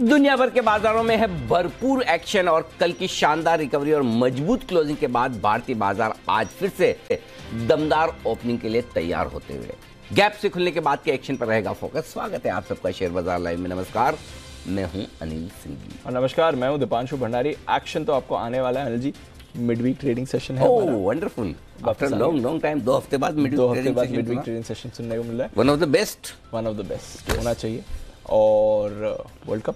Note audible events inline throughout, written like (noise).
दुनिया भर के बाजारों में है भरपूर एक्शन और कल की शानदार रिकवरी और मजबूत क्लोजिंग के बाद भारतीय बाजार आज फिर से दमदार ओपनिंग के लिए तैयार होते हुए गैप से खुलने के बाद के एक्शन पर रहेगा फोकस स्वागत है आप सबका शेयर बाजार लाइव में नमस्कार मैं हूं अनिल सिंह और नमस्कार मैं हूं दीपांशु भंडारी एक्शन तो आपको आने वाला है Anil ji mid week trading session है wonderful after long long time दो हफ्ते बाद मिड वीक ट्रेडिंग सेशन सुनने को मिल रहा है one of the best one of the best होना चाहिए और वर्ल्ड uh, कप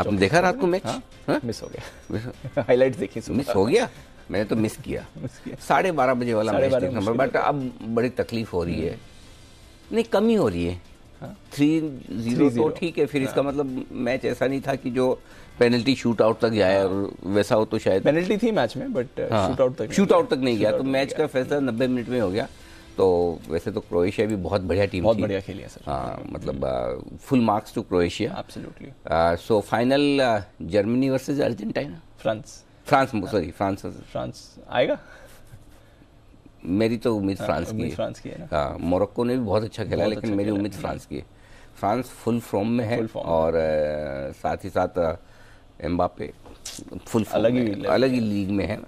आपने देखा रात को मैच हाँ, हाँ? मिस हो गया (laughs) हाईलाइट देखी मिस हो गया मैंने तो मिस किया (laughs) साढ़े बारह बजे वाला मैच देखना बट अब बड़ी तकलीफ हो रही है हम्म। नहीं कमी हो रही है हाँ। थ्री जीरो तो ठीक है फिर इसका मतलब मैच ऐसा नहीं था कि जो पेनल्टी शूट आउट तक जाए और वैसा हो तो शायद पेनल्टी थी मैच में बट शूट आउट तक शूट आउट तक नहीं गया तो मैच का फैसला नब्बे मिनट में हो गया तो वैसे तो क्रोएशिया भी बहुत बढ़िया टीम बहुत बढ़िया खेली है सर हाँ मतलब full marks to Croatia absolutely so final Germany versus Argentina France France sorry France France आएगा मेरी तो उम्मीद फ्रांस हाँ, की फ्रांस की है हाँ मोरक्को ने भी बहुत अच्छा खेला लेकिन अच्छा मेरी उम्मीद फ्रांस की है फ्रांस फुल फॉर्म में है और साथ ही साथ एम्बापे फुल अलग ही अलग ही लीग में है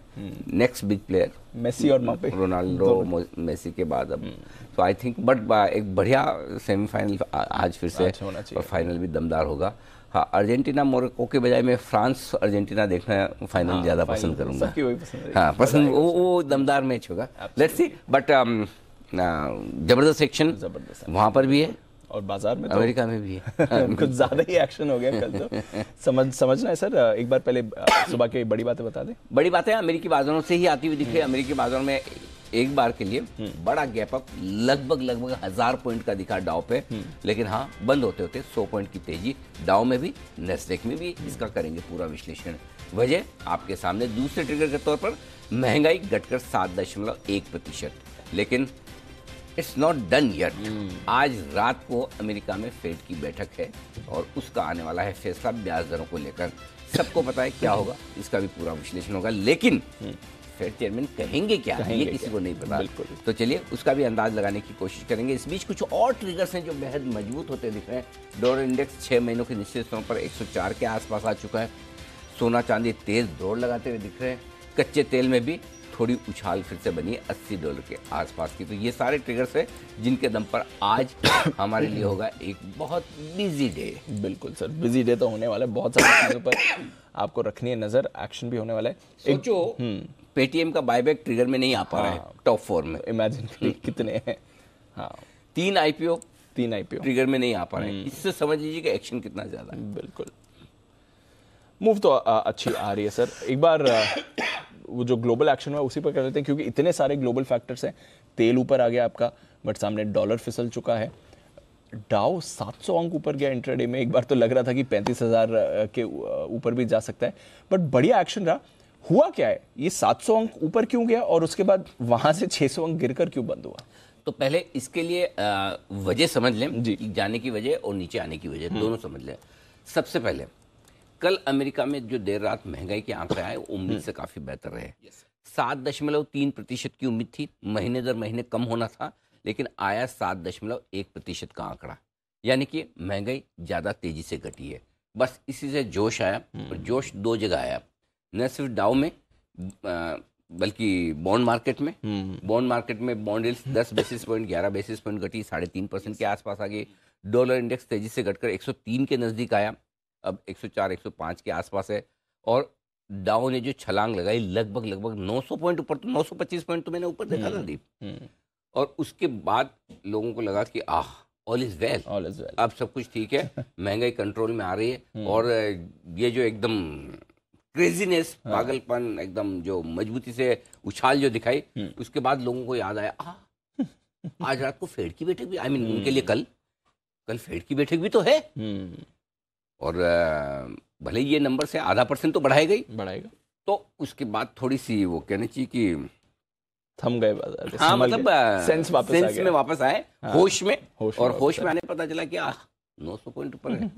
नेक्स्ट बिग प्लेयर मेसी और रोनाल्डो मेसी के बाद अब तो आई थिंक बट एक बढ़िया सेमीफाइनल आज फिर से और अच्छा फाइनल भी दमदार होगा हाँ अर्जेंटीना मोरक्को के बजाय मैं फ्रांस अर्जेंटीना देखना फाइनल हाँ, ज़्यादा पसंद करूंगा हाँ पसंद वो वो दमदार मैच होगा लेट्स सी बट जबरदस्त सेक्शन जबरदस्त वहाँ पर भी है और बाजार में तो अमेरिका में भी (laughs) कुछ ज्यादा ही एक्शन हो गया कल तो (laughs) समझ समझना है सर एक बार पहले सुबह की बड़ी बातें बता दें बड़ी बातें अमेरिकी बाजारों से ही आती हुई दिख रही है हम्म। अमेरिकी बाजारों में एक बार के लिए हम्म। बड़ा गैप अप लगभग लगभग हजार पॉइंट का दिखा डाउ पे हम्म। लेकिन हाँ बंद होते होते सौ पॉइंट की तेजी डाउ में भी नेस्टेक में भी इसका करेंगे पूरा विश्लेषण वजह आपके सामने दूसरे ट्रिगर के तौर पर महंगाई घटकर सात दशमलव एक प्रतिशत लेकिन इट्स नॉट डन यट आज रात को अमेरिका में फेड की बैठक है और उसका आने वाला है फैसला ब्याज दरों को लेकर सबको पता है क्या होगा इसका भी पूरा विश्लेषण होगा लेकिन फेड hmm. चेयरमैन कहेंगे क्या कहेंगे ये किसी क्या? को नहीं पता तो चलिए उसका भी अंदाज लगाने की कोशिश करेंगे इस बीच कुछ और ट्रिगर्स हैं जो बेहद मजबूत होते दिख रहे हैं डॉलर इंडेक्स छः महीनों के निश्चित तौर पर 104 के आसपास आ चुका है सोना चांदी तेज दौड़ लगाते हुए दिख रहे हैं कच्चे तेल में भी थोड़ी उछाल फिर से बनी है अस्सी डॉलर के आसपास की तो ये सारे ट्रिगर्स है जिनके दम पर आज (coughs) हमारे लिए होगा एक बहुत बिजी डे बिल्कुल सर बिजी डे तो होने वाला है बहुत सारे चीज़ों पर आपको रखनी है नज़र एक्शन भी होने वाला है एक जो पेटीएम हम्म। का बायबैक ट्रिगर में नहीं आ पा रहा है टॉप हाँ। फोर में इमेजिन (laughs) कितने हैं हाँ तीन आईपीओ तीन आईपीओ ट्रिगर में नहीं आ पा रहे हम्म। इससे समझ लीजिए कि एक्शन कितना ज़्यादा है बिल्कुल मूव तो अच्छी आ रही है सर एक बार वो जो ग्लोबल एक्शन हुआ उसी पर कर लेते हैं क्योंकि इतने सारे ग्लोबल फैक्टर्स हैं तेल ऊपर आ गया आपका बट सामने डॉलर फिसल चुका है डाओ 700 अंक ऊपर गया इंटरडे में एक बार तो लग रहा था कि 35,000 के ऊपर भी जा सकता है बट बढ़िया एक्शन रहा हुआ क्या है ये 700 अंक ऊपर क्यों गया और उसके बाद वहां से 600 अंक गिरकर क्यों बंद हुआ तो पहले इसके लिए वजह समझ लें जी जाने की वजह और नीचे आने की वजह हम्म। दोनों समझ लें सबसे पहले कल अमेरिका में जो देर रात महंगाई के आंकड़े आए उम्मीद हम्म। से काफी बेहतर रहे सात दशमलव तीन प्रतिशत की उम्मीद थी महीने दर महीने कम होना था लेकिन आया सात दशमलव एक प्रतिशत का आंकड़ा यानी कि महंगाई ज़्यादा तेजी से घटी है बस इसी से जोश आया और हम्म। जोश दो जगह आया न सिर्फ डाउ में बल्कि बॉन्ड मार्केट में हम्म। बॉन्ड मार्केट में बॉन्ड रिल्स (laughs) दस बेसिस पॉइंट ग्यारह बेसिस पॉइंट घटी साढ़े तीन परसेंट के आसपास आ गई डॉलर इंडेक्स तेजी से घटकर तीन के नज़दीक आया अब 104 105 के आसपास है और डाउ ने जो छलांग लगाई लगभग लगभग 900 पॉइंट ऊपर तो 925 पॉइंट तो मैंने ऊपर देखा हम्म, था दीप हम्म। और उसके बाद लोगों को लगा कि ah all is well all is well अब सब कुछ ठीक है (laughs) महंगाई कंट्रोल में आ रही है हम्म। और ये जो एकदम क्रेजीनेस हाँ। पागलपन एकदम जो मजबूती से उछाल जो दिखाई उसके बाद लोगों को याद आया आ, (laughs) आज रात को फेड की बैठक भी आई I मीन mean, उनके लिए कल कल फेड की बैठक भी तो है और भले ये नंबर से आधा परसेंट तो बढ़ाई गई बढ़ाएगा तो उसके बाद थोड़ी सी वो कहना चाहिए कि थम गए हाँ मतलब सेंस वापस सेंस में वापस आए हाँ, होश में होश और होश में आने पता चला कि नौ सौ पॉइंट ऊपर है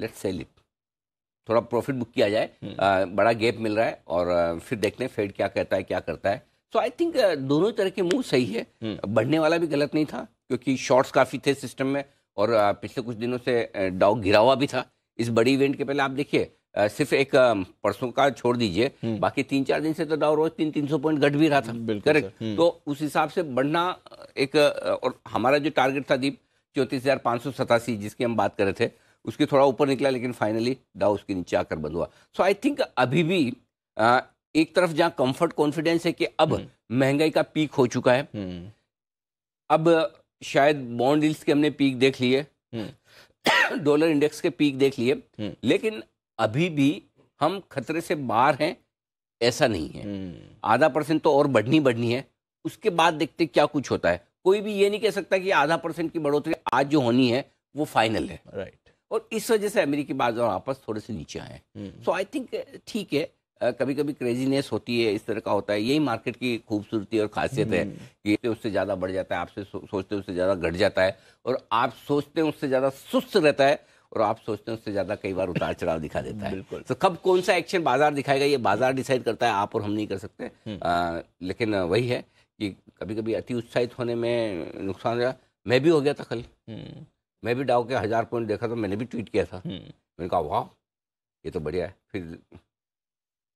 लेट सेल इट थोड़ा प्रॉफिट बुक किया जाए आ, हम्म। बड़ा गैप मिल रहा है और फिर देखते हैं फेड क्या कहता है क्या करता है सो आई थिंक दोनों तरह के मूव सही है हम्म। बढ़ने वाला भी गलत नहीं था क्योंकि शॉर्ट्स काफ़ी थे सिस्टम में और पिछले कुछ दिनों से डाउ गिरा हुआ भी था इस बड़ी इवेंट के पहले आप देखिए सिर्फ एक परसों का छोड़ दीजिए हम्म। बाकी तीन चार दिन से तो डाउ रोज तीन तीन सौ पॉइंट घट भी रहा था करेक्ट हम्म। तो उस हिसाब से बढ़ना एक और हमारा जो टारगेट था दीप चौंतीस हजार पाँच सौ सतासी जिसकी हम बात कर रहे थे उसके थोड़ा ऊपर निकला लेकिन फाइनली डाउ उसके नीचे आकर बंद हुआ सो आई थिंक अभी भी आ, एक तरफ जहां कंफर्ट कॉन्फिडेंस है कि अब हम्म। महंगाई का पीक हो चुका है अब शायद बॉन्ड डील्स के हमने पीक देख लिए डॉलर इंडेक्स के पीक देख लिए हम्म। लेकिन अभी भी हम खतरे से बाहर हैं ऐसा नहीं है हम्म। आधा परसेंट तो और बढ़नी बढ़नी है उसके बाद देखते क्या कुछ होता है कोई भी ये नहीं कह सकता कि आधा परसेंट की बढ़ोतरी आज जो होनी है वो फाइनल है राइट और इस वजह से अमेरिकी बाजार वापस थोड़े से नीचे आए सो आई थिंक ठीक है कभी कभी क्रेजीनेस होती है इस तरह का होता है यही मार्केट की खूबसूरती और खासियत है हम्म। कि उससे ज़्यादा बढ़ जाता है आपसे सो, सोचते उससे ज़्यादा घट जाता है और आप सोचते हैं उससे ज़्यादा सुस्त रहता है और आप सोचते हैं उससे ज़्यादा कई बार उतार चढ़ाव दिखा देता है तो कब कौन सा एक्शन बाजार दिखाएगा ये बाजार डिसाइड करता है आप और हम नहीं कर सकते आ, हम्म। लेकिन वही है कि कभी कभी अति उत्साहित होने में नुकसान रहा मैं भी हो गया था कल हम्म। मैं भी डाउ के हज़ार पॉइंट देखा था मैंने भी ट्वीट किया था मैंने कहा वाह ये तो बढ़िया है फिर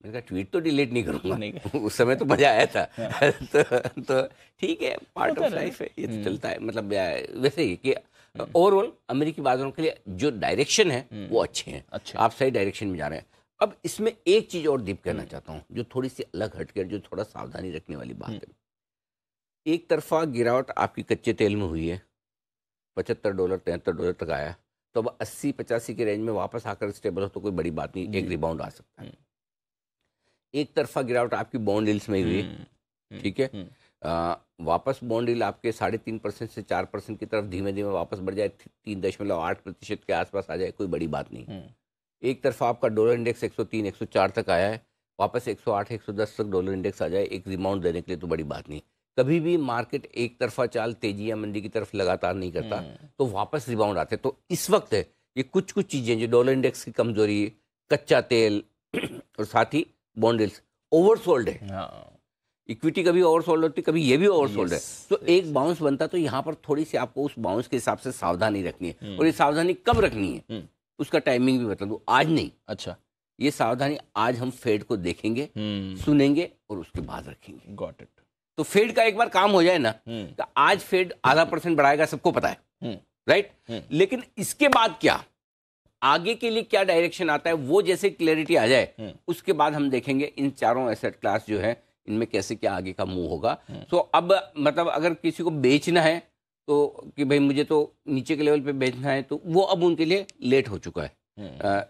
मैंने कहा ट्वीट तो डिलीट नहीं करूंगा नहीं (laughs) उस समय तो मजा आया था हाँ। (laughs) तो तो ठीक है पार्ट ऑफ लाइफ है ये तो हम्म। चलता है मतलब वैसे ही कि ओवरऑल हम्म। अमेरिकी बाजारों के लिए जो डायरेक्शन है हम्म। वो अच्छे हैं अच्छा। आप सही डायरेक्शन में जा रहे हैं अब इसमें एक चीज और दीप कहना चाहता हूँ जो थोड़ी सी अलग हटकर जो थोड़ा सावधानी रखने वाली बात है एक तरफा गिरावट आपकी कच्चे तेल में हुई है पचहत्तर डॉलर तिहत्तर डॉलर तक आया तो अब अस्सी पचासी के रेंज में वापस आकर स्टेबल हो तो कोई बड़ी बात नहीं एक रिबाउंड आ सकता है एक तरफा गिरावट आपकी बॉन्ड डील्स में हुई हम्म, हम्म, ठीक है हम्म। वापस बॉन्ड डील आपके साढ़े तीन परसेंट से चार परसेंट की तरफ धीमे धीमे वापस बढ़ जाए तीन दशमलव आठ प्रतिशत के आसपास आ जाए कोई बड़ी बात नहीं एक तरफा आपका डॉलर इंडेक्स 103 104 तक आया है वापस 108 110 तक डॉलर इंडेक्स आ जाए एक रिमाउंट देने के लिए तो बड़ी बात नहीं कभी भी मार्केट एक तरफा चाल तेजी या मंदी की तरफ लगातार नहीं करता तो वापस रिबाउंड आते तो इस वक्त है ये कुछ कुछ चीज़ें जो डॉलर इंडेक्स की कमजोरी कच्चा तेल (clears throat) और साथ ही बॉन्डेल्स ओवरसोल्ड है इक्विटी हाँ। कभी ओवरसोल्ड होती कभी ये भी ओवरसोल्ड है तो yes. एक बाउंस बनता तो यहाँ पर थोड़ी सी आपको उस बाउंस के हिसाब से सावधानी रखनी है हम्म। और ये सावधानी कब रखनी है हम्म। उसका टाइमिंग भी बता दू आज नहीं अच्छा ये सावधानी आज हम फेड को देखेंगे हम्म। सुनेंगे और उसके बाद रखेंगे गॉट इट तो फेड का एक बार काम हो जाए ना तो आज फेड आधा परसेंट बढ़ाएगा सबको पता है राइट लेकिन इसके बाद क्या आगे के लिए क्या डायरेक्शन आता है वो जैसे क्लैरिटी आ जाए हम्म। उसके बाद हम देखेंगे इन चारों एसेट क्लास जो है इनमें कैसे क्या आगे का मूव होगा तो अब मतलब अगर किसी को बेचना है तो कि भाई मुझे तो नीचे के लेवल पे बेचना है तो वो अब उनके लिए लेट हो चुका है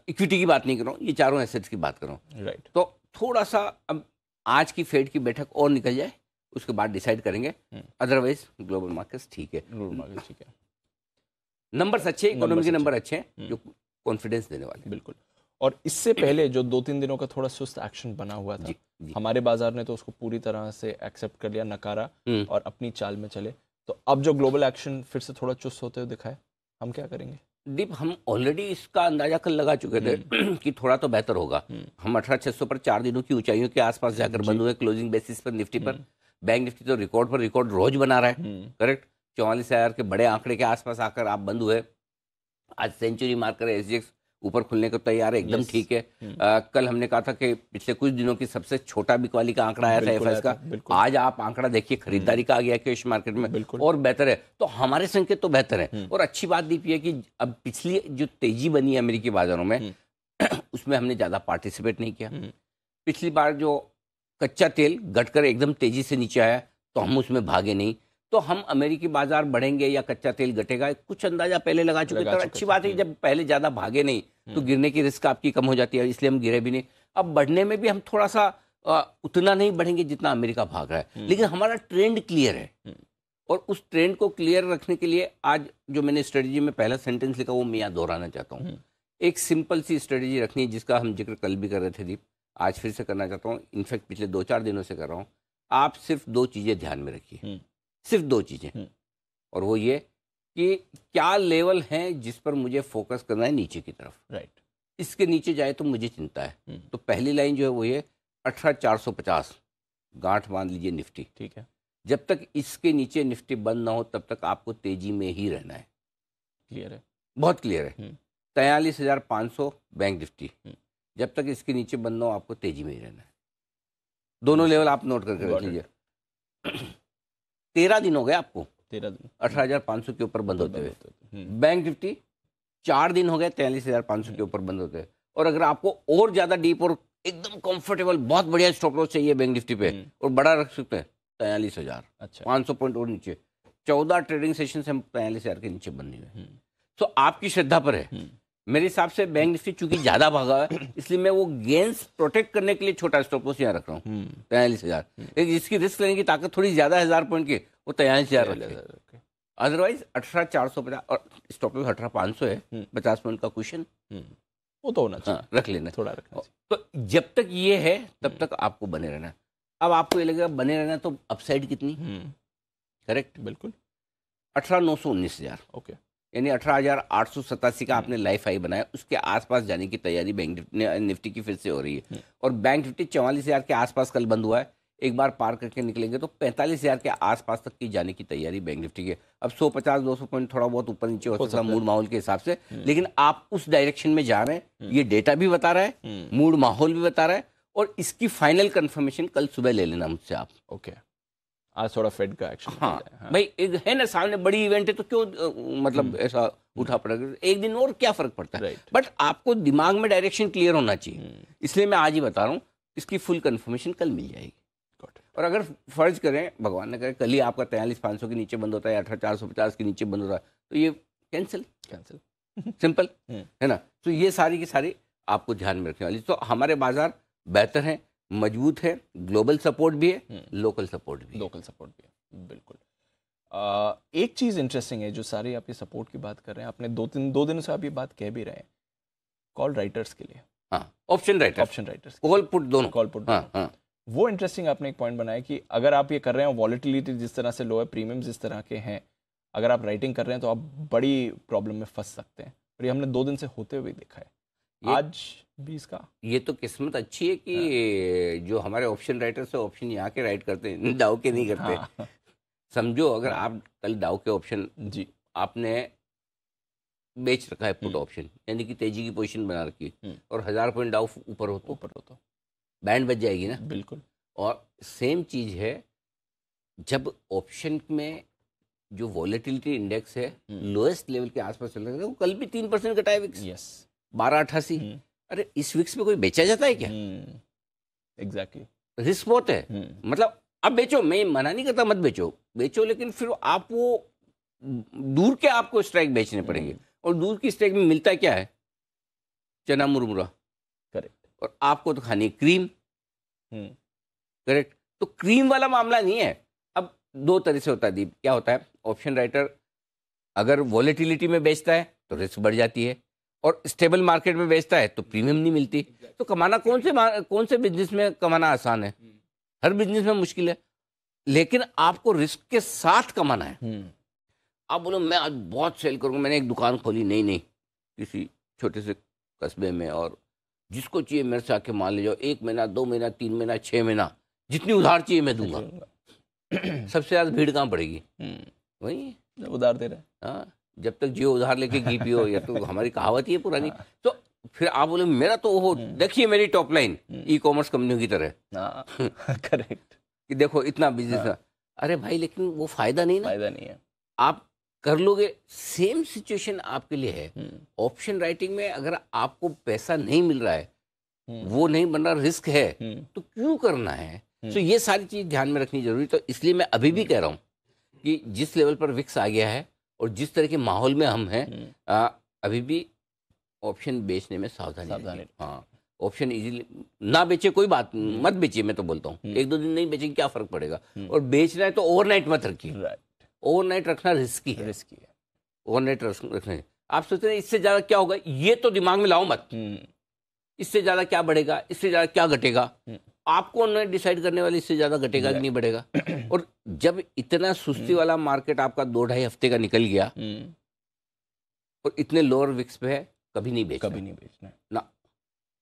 इक्विटी हम्म। की बात नहीं कर रहा हूँ ये चारों एसेट्स की बात कर रहा हूँ राइट तो थोड़ा सा अब आज की फेड की बैठक और निकल जाए उसके बाद डिसाइड करेंगे अदरवाइज ग्लोबल मार्केट्स ठीक है ग्लोबल मार्केट ठीक है नंबर्स अच्छे इकोनॉमी के नंबर अच्छे हैं जो कॉन्फिडेंस देने वाले बिल्कुल और इससे पहले जो दो तीन दिनों का थोड़ा सुस्त एक्शन बना हुआ था जी, जी. हमारे बाजार ने तो उसको पूरी तरह से एक्सेप्ट कर लिया नकारा हम्म। और अपनी चाल में चले तो अब जो ग्लोबल एक्शन फिर से थोड़ा चुस्त होते हुए दिखाए हम क्या करेंगे दीप हम ऑलरेडी इसका अंदाजा कल लगा चुके थे हम्म। (clears throat) कि थोड़ा तो बेहतर होगा हम्म। हम अठारह छह पर चार दिनों की ऊंचाइयों के आसपास जाकर बंद हुए क्लोजिंग बेसिस पर निफ्टी पर बैंक निफ्टी तो रिकॉर्ड पर रिकॉर्ड रोज बना रहा है करेक्ट चौवालीस हजार के बड़े आंकड़े के आसपास आकर आप बंद हुए आज सेंचुरी मारकर एस ऊपर खुलने को तैयार है एकदम ठीक है hmm. आ, कल हमने कहा था कि पिछले कुछ दिनों की सबसे छोटा बिकवाली का आंकड़ा आया था एफ का आज आप आंकड़ा देखिए खरीदारी hmm. का आ गया कैश मार्केट में और बेहतर है तो हमारे संकेत तो बेहतर है hmm. और अच्छी बात दीप ये कि अब पिछली जो तेजी बनी है अमेरिकी बाजारों में (clears throat) उसमें हमने ज़्यादा पार्टिसिपेट नहीं किया पिछली बार जो कच्चा तेल घटकर एकदम तेजी से नीचे आया तो हम उसमें भागे नहीं तो हम अमेरिकी बाजार बढ़ेंगे या कच्चा तेल घटेगा कुछ अंदाजा पहले लगा चुके तो अच्छी बात है जब पहले ज़्यादा भागे नहीं तो हम्म। गिरने की रिस्क आपकी कम हो जाती है इसलिए हम गिरे भी नहीं अब बढ़ने में भी हम थोड़ा सा उतना नहीं बढ़ेंगे जितना अमेरिका भाग रहा है हम्म। लेकिन हमारा ट्रेंड क्लियर है हम्म। और उस ट्रेंड को क्लियर रखने के लिए आज जो मैंने स्ट्रेटजी में पहला सेंटेंस लिखा वो मैं यहाँ दोहराना चाहता हूँ एक सिंपल सी स्ट्रेटजी रखनी है जिसका हम जिक्र कल भी कर रहे थे दीप आज फिर से करना चाहता हूँ इनफैक्ट पिछले दो चार दिनों से कर रहा हूँ आप सिर्फ दो चीज़ें ध्यान में रखिए सिर्फ दो चीज़ें हम्म। और वो ये कि क्या लेवल है जिस पर मुझे फोकस करना है नीचे की तरफ राइट इसके नीचे जाए तो मुझे चिंता है हम्म। तो पहली लाइन जो है वो ये अठारह चार सौ पचास गांठ बांध लीजिए निफ्टी ठीक है जब तक इसके नीचे निफ्टी बंद ना हो तब तक आपको तेजी में ही रहना है क्लियर है बहुत क्लियर है हम्म। तैयलीस हजार पाँच सौ बैंक निफ्टी जब तक इसके नीचे बंद ना हो आपको तेजी में ही रहना है दोनों लेवल आप नोट करके रख लीजिए (clears throat) तेरह दिन हो गए आपको तेरह दिन अठारह हजार पाँच सौ के ऊपर बंद होते हुए बैंक निफ्टी हम्म। चार दिन हो गए तैंतीस हजार पाँच सौ के हम्म। ऊपर बंद होते हुए और अगर आपको और ज़्यादा डीप और एकदम कंफर्टेबल बहुत बढ़िया स्टॉप लॉस चाहिए बैंक निफ्टी पे हम्म। और बड़ा रख सकते हैं तैयलीस हजार अच्छा पाँच सौ पॉइंट और नीचे चौदह ट्रेडिंग सेशन से हम तैयलीस हजार के नीचे बन हुए तो आपकी श्रद्धा पर है मेरे हिसाब से बैंक निफ्टी चूंकि ज्यादा भागा है इसलिए मैं वो गेंस प्रोटेक्ट करने के लिए छोटा स्टॉप लॉस यहाँ रख रहा हूँ हम्म। तैयलीस हजार हम्म। लेकिन रिस्क लेने की ताकत थोड़ी ज्यादा हजार पॉइंट की वो तैयलीस हजार अदरवाइज अठारह चार सौ पचास और स्टॉप लॉस अठारह पाँच सौ है हम्म। पचास पॉइंट का क्वेश्चन वो तो होना चाहिए हाँ, रख लेना थोड़ा रखना तो जब तक ये है तब तक आपको बने रहना अब आपको ये लगेगा बने रहना तो अपसाइड कितनी करेक्ट बिल्कुल अठारह नौ सौ उन्नीस हजार ओके यानी अठारह का हम्म। आपने लाइफ हाई बनाया उसके आसपास जाने की तैयारी बैंक निफ्टी की फिर से हो रही है हम्म। और बैंक निफ्टी चौवालीस हज़ार के आसपास कल बंद हुआ है एक बार पार करके निकलेंगे तो पैंतालीस हज़ार के आसपास तक की जाने की तैयारी बैंक निफ्टी की अब सौ पचास दो सौ पॉइंट थोड़ा बहुत ऊपर नीचे हो सकता है मूड माहौल के हिसाब से हम्म। लेकिन आप उस डायरेक्शन में जा रहे हैं ये डेटा भी बता रहा है मूड माहौल भी बता रहा है और इसकी फाइनल कंफर्मेशन कल सुबह ले लेना मुझसे आप ओके आज थोड़ा Fed का हाँ, एक्शन हाँ भाई एक है ना सामने बड़ी इवेंट है तो क्यों मतलब हम्म। ऐसा उठा पड़ा एक दिन और क्या फर्क पड़ता है बट आपको दिमाग में डायरेक्शन क्लियर होना चाहिए हम्म। इसलिए मैं आज ही बता रहा हूँ इसकी फुल कन्फर्मेशन कल मिल जाएगी और अगर फर्ज करें भगवान ने करें कल ही आपका तैयलीस पाँच सौ के नीचे बंद होता है अठारह चार सौ पचास के नीचे बंद होता है तो ये कैंसिल कैंसिल सिंपल है ना तो ये सारी की सारी आपको ध्यान में रखने वाली तो हमारे बाजार बेहतर हैं मजबूत है ग्लोबल सपोर्ट भी है लोकल हम्म। सपोर्ट भी लोकल सपोर्ट भी है बिल्कुल एक चीज़ इंटरेस्टिंग है जो सारी ये सपोर्ट की बात कर रहे हैं आपने दो तीन दो दिनों से आप ये बात कह भी रहे हैं कॉल राइटर्स के लिए option writer option writers call put दोनों कॉल पुट हाँ, हाँ. वो इंटरेस्टिंग आपने एक पॉइंट बनाया कि अगर आप ये कर रहे हैं वॉलिटिलिटी जिस तरह से लो है प्रीमियम जिस तरह के हैं अगर आप राइटिंग कर रहे हैं तो आप बड़ी प्रॉब्लम में फंस सकते हैं और ये हमने दो दिन से होते हुए देखा है ये, आज भी इसका ये तो किस्मत अच्छी है कि हाँ। जो हमारे ऑप्शन राइटर्स है ऑप्शन यहाँ के राइट करते हैं दाव के नहीं करते हाँ। समझो अगर हाँ। आप कल दाव के ऑप्शन जी आपने बेच रखा है पुट ऑप्शन हम्म। यानी कि तेजी की पोजीशन बना रखी है हम्म। और हजार पॉइंट डाउ ऊपर हो तो ऊपर हो तो बैंड बच जाएगी ना बिल्कुल और सेम चीज है जब ऑप्शन में जो वॉलेटिलिटी इंडेक्स है लोएस्ट हम्म। लेवल के आसपास चल रहा है वो कल भी तीन परसेंट कटाए यस बारह अट्ठासी हम्म। अरे इस विक्स में कोई बेचा जाता है क्या एग्जैक्टली हम्म, रिस्क बहुत है हम्म। मतलब अब बेचो मैं मना नहीं करता मत बेचो बेचो लेकिन फिर आप वो दूर के आपको स्ट्राइक बेचने पड़ेंगे और दूर की स्ट्राइक में मिलता क्या है चना मुरमुरा करेक्ट और आपको तो खानी क्रीम करेक्ट तो क्रीम वाला मामला नहीं है अब दो तरह से होता है दीप क्या होता है ऑप्शन राइटर अगर वॉलेटिलिटी में बेचता है तो रिस्क बढ़ जाती है और स्टेबल मार्केट में बेचता है तो प्रीमियम नहीं मिलती तो कमाना कौन से कौन से बिजनेस में कमाना आसान है हर बिजनेस में मुश्किल है लेकिन आपको रिस्क के साथ कमाना है हम्म। आप बोलो मैं आज बहुत सेल करूँगा मैंने एक दुकान खोली नहीं नहीं किसी छोटे से कस्बे में और जिसको चाहिए मेरे से आके मान ले जाओ एक महीना दो महीना तीन महीना छः महीना जितनी उधार चाहिए मैं दूंगा (laughs) सबसे ज़्यादा भीड़ कहाँ पड़ेगी हम्म। वही उधार दे रहे हाँ जब तक जियो उधार लेके घी पियो या तो हमारी कहावत ही है पुरानी तो फिर आप बोले मेरा तो वो हम्म। देखिए मेरी टॉप लाइन ई कॉमर्स कंपनियों की तरह करेक्ट हाँ। (laughs) कि देखो इतना बिजनेस हाँ। अरे भाई लेकिन वो फायदा नहीं ना फायदा नहीं है आप कर लोगे सेम सिचुएशन आपके लिए है ऑप्शन हम्म। राइटिंग में अगर आपको पैसा नहीं मिल रहा है हम्म। वो नहीं बन रहा रिस्क है तो क्यों करना है तो ये सारी चीज ध्यान में रखनी जरूरी तो इसलिए मैं अभी भी कह रहा हूँ कि जिस लेवल पर विक्स आ गया है और जिस तरह के माहौल में हम हैं हम्म। अभी भी ऑप्शन बेचने में सावधानी हाँ ऑप्शन इजीली ना बेचे कोई बात हम्म। मत बेचिए मैं तो बोलता हूँ हम्म। एक दो दिन नहीं बेचेंगे क्या फर्क पड़ेगा और बेचना है तो ओवरनाइट मत रखिए ओवरनाइट रखना रिस्की है रिस्की है ओवरनाइट रखना आप सोच रहे हैं इससे ज़्यादा क्या होगा ये तो दिमाग में लाओ मत इससे ज़्यादा क्या बढ़ेगा इससे ज़्यादा क्या घटेगा आपको ऑनलाइन डिसाइड करने वाले इससे ज़्यादा घटेगा कि नहीं बढ़ेगा और जब इतना सुस्ती वाला मार्केट आपका दो ढाई हफ्ते का निकल गया hmm. और इतने लोअर विक्स पे है कभी नहीं बेचना कभी नहीं बेचना ना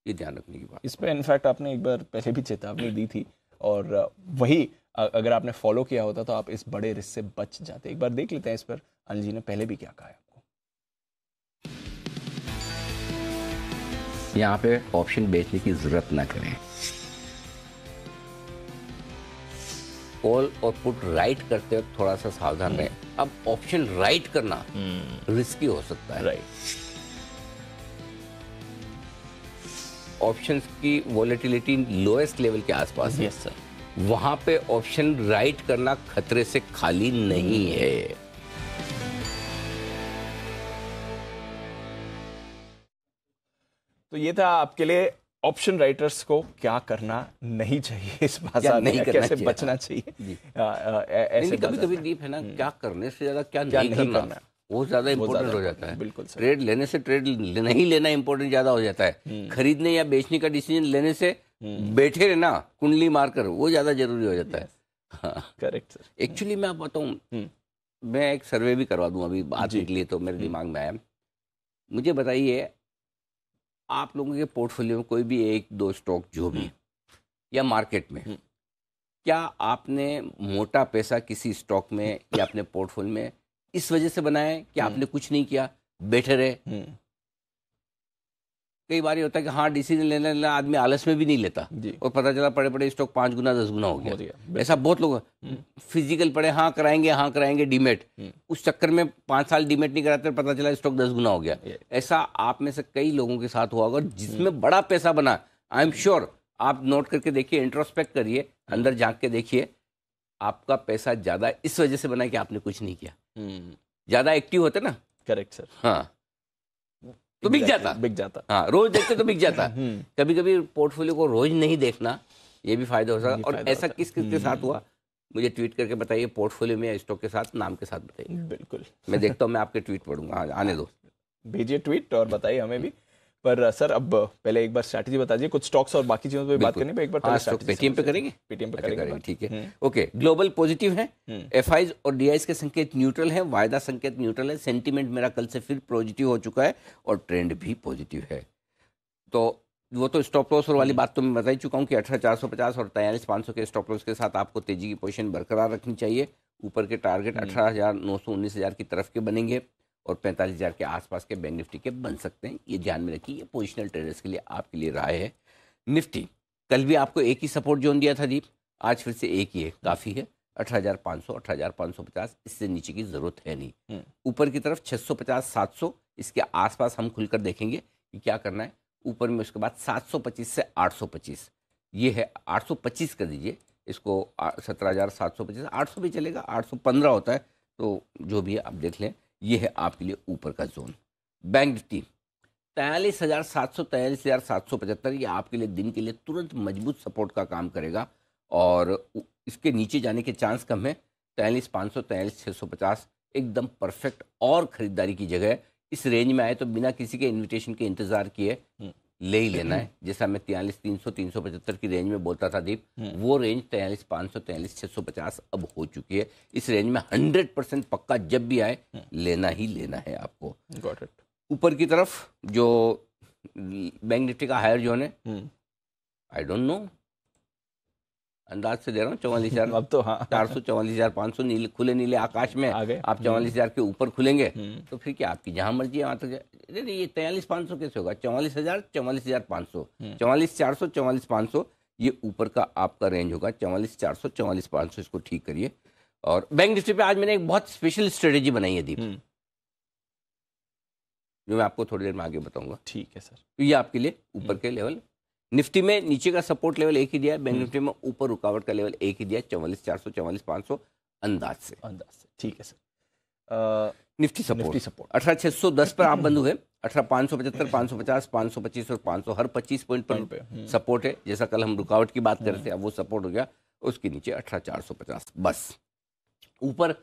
ये ध्यान रखने की बात इस पर इनफैक्ट आपने एक बार पहले भी चेतावनी दी थी और uh, वही अगर आपने फॉलो किया होता तो आप इस बड़े रिस्क से बच जाते एक बार देख लेते हैं इस पर अनिल जी ने पहले भी क्या कहा है आपको यहाँ पे ऑप्शन बेचने की जरूरत ना करें कॉल और पुट राइट करते वक्त थोड़ा सा सावधान रहे हम्म। अब ऑप्शन राइट करना रिस्की हम्म। हो सकता है राइट ऑप्शंस की वॉलेटिलिटी लोएस्ट लेवल के आसपास है सर वहां पे ऑप्शन राइट करना खतरे से खाली नहीं हम्म। है तो ये था आपके लिए ऑप्शन राइटर्स को क्या करना नहीं चाहिए इस बाजार में नहीं करना कैसे चाहिए, बचना हाँ, चाहिए (laughs) आ, आ, कभी कभी दीप है ना हम्म। क्या करने से ज्यादा क्या, क्या नहीं, नहीं करना वो ज्यादा इम्पोर्टेंट हो जाता है बिल्कुल ट्रेड लेने से ट्रेड नहीं लेना इम्पोर्टेंट ज्यादा हो जाता है हम्म। खरीदने या बेचने का डिसीजन लेने से हम्म। बैठे रहना कुंडली मारकर वो ज्यादा जरूरी हो जाता है करेक्ट सर एक्चुअली मैं आप बताऊं मैं एक सर्वे भी करवा दूं अभी बात के लिए तो मेरे दिमाग में आया मुझे बताइए आप लोगों के पोर्टफोलियो में कोई भी एक दो स्टॉक जो भी हम्म। या मार्केट में हम्म। क्या आपने मोटा पैसा किसी स्टॉक में या अपने पोर्टफोलियो में इस वजह से बनाया कि हम्म। आपने कुछ नहीं किया बेटर है कई बार होता है कि हाँ डिसीजन लेने लेना आदमी आलस में भी नहीं लेता और पता चला पड़े पड़े स्टॉक पांच गुना दस गुना हो गया ऐसा बहुत लोग फिजिकल हम्म। पड़े हाँ कराएंगे हाँ कराएंगे डीमेट हम्म। उस चक्कर में पांच साल डीमेट नहीं कराते पता चला स्टॉक दस गुना हो गया ऐसा आप में से कई लोगों के साथ हुआ होगा जिसमें हम्म। बड़ा पैसा बना आई एम श्योर आप नोट करके देखिए इंट्रोस्पेक्ट करिए अंदर झाँक के देखिए आपका पैसा ज़्यादा इस वजह से बना कि आपने कुछ नहीं किया ज़्यादा एक्टिव होते ना करेक्ट सर हाँ तो बिक जाता बिक जाता हाँ रोज देखते तो बिक जाता कभी कभी पोर्टफोलियो को रोज नहीं देखना ये भी फायदा हो सकता और ऐसा किस किस के साथ हुआ मुझे ट्वीट करके बताइए पोर्टफोलियो में स्टॉक के साथ नाम के साथ बताइए बिल्कुल मैं देखता हूँ (laughs) मैं आपके ट्वीट पढ़ूंगा हाँ, आने दो भेजिए ट्वीट और बताइए हमें भी पर सर uh, अब uh, पहले एक बार स्ट्रैटेजी बता दीजिए कुछ स्टॉक्स और बाकी चीजों पे बात करनी पे एक बार हाँ, पेटीएम पे करेंगे पेटीएम पे अच्छा, करेंगे ठीक है ओके ग्लोबल पॉजिटिव है एफ हम्म। और डी के संकेत न्यूट्रल है वायदा संकेत न्यूट्रल है सेंटीमेंट मेरा कल से फिर पॉजिटिव हो चुका है और ट्रेंड भी पॉजिटिव है तो वो तो स्टॉप लॉस और वाली हम्म। बात तो मैं बता ही चुका हूँ कि अठारह चार सौ पचास और तैयारीस पाँच सौ के स्टॉप लॉस के साथ आपको तेजी की पोजीशन बरकरार रखनी चाहिए ऊपर के टारगेट हम्म। अठारह हज़ार नौ सौ उन्नीस हज़ार की तरफ के बनेंगे और पैंतालीस हज़ार के आसपास के बैंक निफ्टी के बन सकते हैं ये ध्यान में रखिए ये पोजिशनल ट्रेडर्स के लिए आपके लिए राय है निफ्टी कल भी आपको एक ही सपोर्ट जोन दिया था दीप आज फिर से एक ही है काफ़ी है अठारह हज़ार पाँच सौ अठारह हज़ार पाँच सौ पचास इससे नीचे की ज़रूरत है नहीं हम्म। ऊपर की तरफ छः सौ पचास सात सौ इसके आसपास हम खुलकर देखेंगे कि क्या करना है ऊपर में उसके बाद सात सौ पच्चीस से आठ सौ पच्चीस ये है आठ सौ पच्चीस कर दीजिए इसको सत्रह हज़ार सात सौ पच्चीस आठ सौ भी चलेगा आठ सौ पंद्रह होता है तो जो भी है आप देख लें ये है आपके लिए ऊपर का जोन बैंक निफ्टी तैयलीस हज़ार सात सौ तैयलीस हज़ार सात सौ पचहत्तर ये आपके लिए दिन के लिए तुरंत मजबूत सपोर्ट का काम करेगा और इसके नीचे जाने के चांस कम है तैयलीस पाँच सौ तैयलीस छः सौ पचास एकदम परफेक्ट और ख़रीदारी की जगह है इस रेंज में आए तो बिना किसी के इन्विटेशन के इंतज़ार किए हम्म। ले ही लेना हम्म। है जैसा मैं तैयलीस तीन सौ तीन सौ पचहत्तर की रेंज में बोलता था दीप हम्म। वो रेंज तैयलीस पाँच सौ तैयलीस छः सौ पचास अब हो चुकी है इस रेंज में हंड्रेड परसेंट पक्का जब भी आए हम्म। लेना ही लेना है आपको ऊपर की तरफ जो बैंक निफ्टी का हायर जोन है आई डोंट नो अंदाज से दे रहा हूँ चौवालीस हजार अब तो हाँ चार सौ चौवालीस हजार पाँच सौ नीले खुले नीले आकाश में आप हम्म। चौवालीस हजार के ऊपर खुलेंगे हम्म। तो फिर क्या आपकी जहाँ मर्जी है वहाँ तक नहीं नहीं ये तैयलीस पाँच सौ कैसे होगा चौवालीस हजार चौवालीस हजार पाँच सौ हम्म। चौवालीस चार सौ चौवालीस पाँच सौ ये ऊपर का आपका रेंज होगा चौवालीस चार सौ चौवालीस पाँच सौ इसको ठीक करिए और बैंक निफ्टी पे आज मैंने एक बहुत स्पेशल स्ट्रेटेजी बनाई है दीप जो मैं आपको थोड़ी देर में आगे बताऊंगा ठीक है सर तो ये आपके लिए ऊपर के लेवल निफ्टी में नीचे का सपोर्ट लेवल एक ही दिया बैंक निफ्टी में ऊपर रुकावट का लेवल एक ही दिया चौवालीस चार सौ चौवालीस पाँच सौ अंदाज से अंदाज से ठीक है सर निफ्टी सपोर्ट सपोर्ट अठारह छः सौ दस पर आप बंद हुए अठारह पाँच सौ पचहत्तर पाँच सौ पचास पाँच सौ पच्चीस और पाँच सौ हर पच्चीस पॉइंट पर सपोर्ट हम्म। है जैसा कल हम रुकावट की बात कर रहे थे हम्म। अब वो सपोर्ट हो गया उसके नीचे अठारह चार सौ पचास बस ऊपर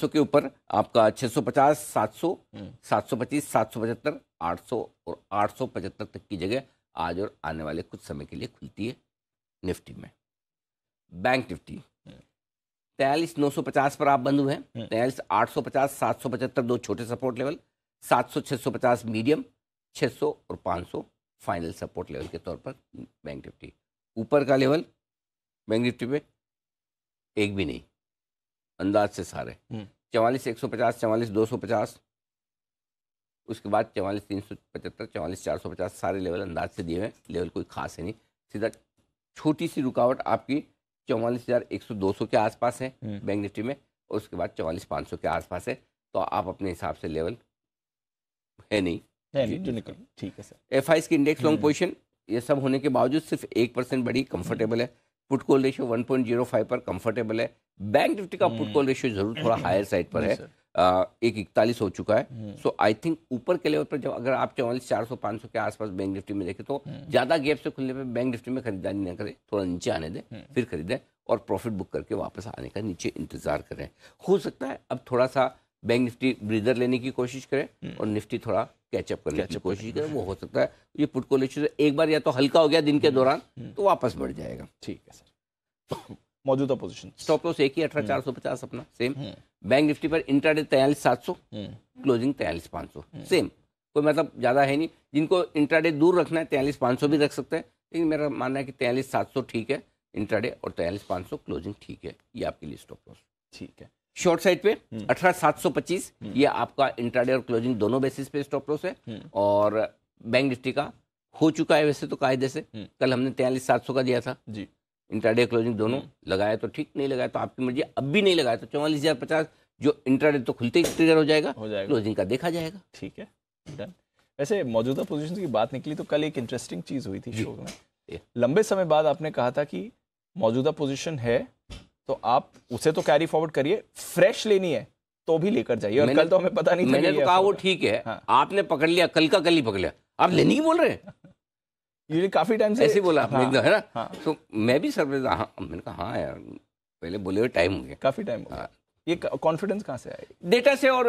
सौ के ऊपर आपका हम्म। सात सौ पचहत्तर आठ सौ और पचहत्तर तक की जगह आज और आने वाले कुछ समय के लिए खुलती है निफ्टी में बैंक निफ्टी हम्म। तैयलीस नौ सौ पचास पर आप बंद हुए हैं हम्म। तैयलीस आठ सौ पचास सात सौ पचहत्तर दो छोटे सपोर्ट लेवल सात सौ छः सौ पचास मीडियम छः सौ और पाँच सौ फाइनल सपोर्ट लेवल के तौर पर बैंक निफ्टी ऊपर का लेवल बैंक निफ्टी पे एक भी नहीं अंदाज से सारे हम्म। चवालीस एक सौ पचास चवालीस दो सौ पचास उसके बाद चौवालीस तीन सौ पचहत्तर चौवालीस चार सौ पचास सारे लेवल अंदाज से दिए हुए हैं लेवल कोई खास है नहीं सीधा छोटी सी रुकावट आपकी चौवालीस हज़ार एक सौ दो सौ के आसपास है हम्म। बैंक निफ्टी में और उसके बाद चौवालीस पाँच सौ के आसपास है तो आप अपने हिसाब से लेवल है नहीं तो ठीक है सर एफ आई की इंडेक्स लॉन्ग पोजिशन ये सब होने के बावजूद सिर्फ एक परसेंट बड़ी कंफर्टेबल है पुट कॉल रेशियो फाइव पर कंफर्टेबल है बैंक निफ्टी का पुट कॉल रेशियो जरूर थोड़ा हायर (coughs) साइड पर है एक इकतालीस हो चुका है सो आई थिंक ऊपर के लेवल पर जब अगर आप चौवालीस चार सौ पांच सौ के आसपास बैंक निफ्टी में देखें तो हम्म। ज़्यादा गैप से खुलने पर बैंक निफ्टी में खरीदारी ना करें थोड़ा नीचे आने दें हम्म। फिर खरीदें और प्रॉफिट बुक करके वापस आने का नीचे इंतजार करें हो सकता है अब थोड़ा सा बैंक निफ्टी ब्रीदर लेने की कोशिश करें हम्म। और निफ्टी थोड़ा कैचअप करने की कोशिश करें वो हो सकता है ये पुटकोलेश एक बार या तो हल्का हो गया दिन के दौरान तो वापस बढ़ जाएगा ठीक है सर (laughs) मौजूदा पोजीशन स्टॉप लॉस एक ही अठारह हम्म। चार सौ पचास अपना सेम बैंक निफ्टी पर इंटर डे तैयलीस सात सौ क्लोजिंग हम्म। तैयलीस पाँच सौ सेम हम्म। कोई मतलब ज़्यादा है नहीं जिनको इंटर डे दूर रखना है तैयलीस पाँच सौ भी रख सकते हैं लेकिन मेरा मानना है कि तैयलीस सात सौ ठीक है इंटर डे और तैयलीस पाँच सौ क्लोजिंग ठीक है ये आपके लिए स्टॉप लॉस ठीक है शॉर्ट साइड पे अठारह सात सौ पच्चीस ये आपका इंट्राडे और क्लोजिंग दोनों बेसिस पे स्टॉप लॉस है और बैंक निफ्टी का हो चुका है वैसे तो कायदे से कल हमने तैयलीस सात सौ का दिया था जी इंट्राडे क्लोजिंग दोनों लगाया तो ठीक नहीं लगाया तो आपकी मर्जी अब भी नहीं लगाया तो चौवालीस हज़ार पचास जो इंट्राडे तो खुलते ही ट्रिगर हो जाएगा हो जाएगा क्लोजिंग का देखा जाएगा ठीक है डन वैसे मौजूदा पोजिशन की बात निकली तो कल एक इंटरेस्टिंग चीज़ हुई थी शो में लंबे समय बाद आपने कहा था कि मौजूदा पोजिशन है तो आप उसे तो कैरी फॉरवर्ड करिए फ्रेश लेनी है तो भी लेकर जाइए और कल तो हमें पता नहीं मैंने तो कहा वो ठीक है हाँ। आपने पकड़ लिया कल का कल ही पकड़ लिया आप लेने की बोल रहे हैं ये काफी टाइम से ऐसे बोला आपने हाँ, है ना हाँ. तो मैं भी सरप्राइज हाँ मैंने कहा हाँ यार पहले बोले हुए टाइम हो गया काफी टाइम हाँ. ये कॉन्फिडेंस कहाँ से आया डेटा से और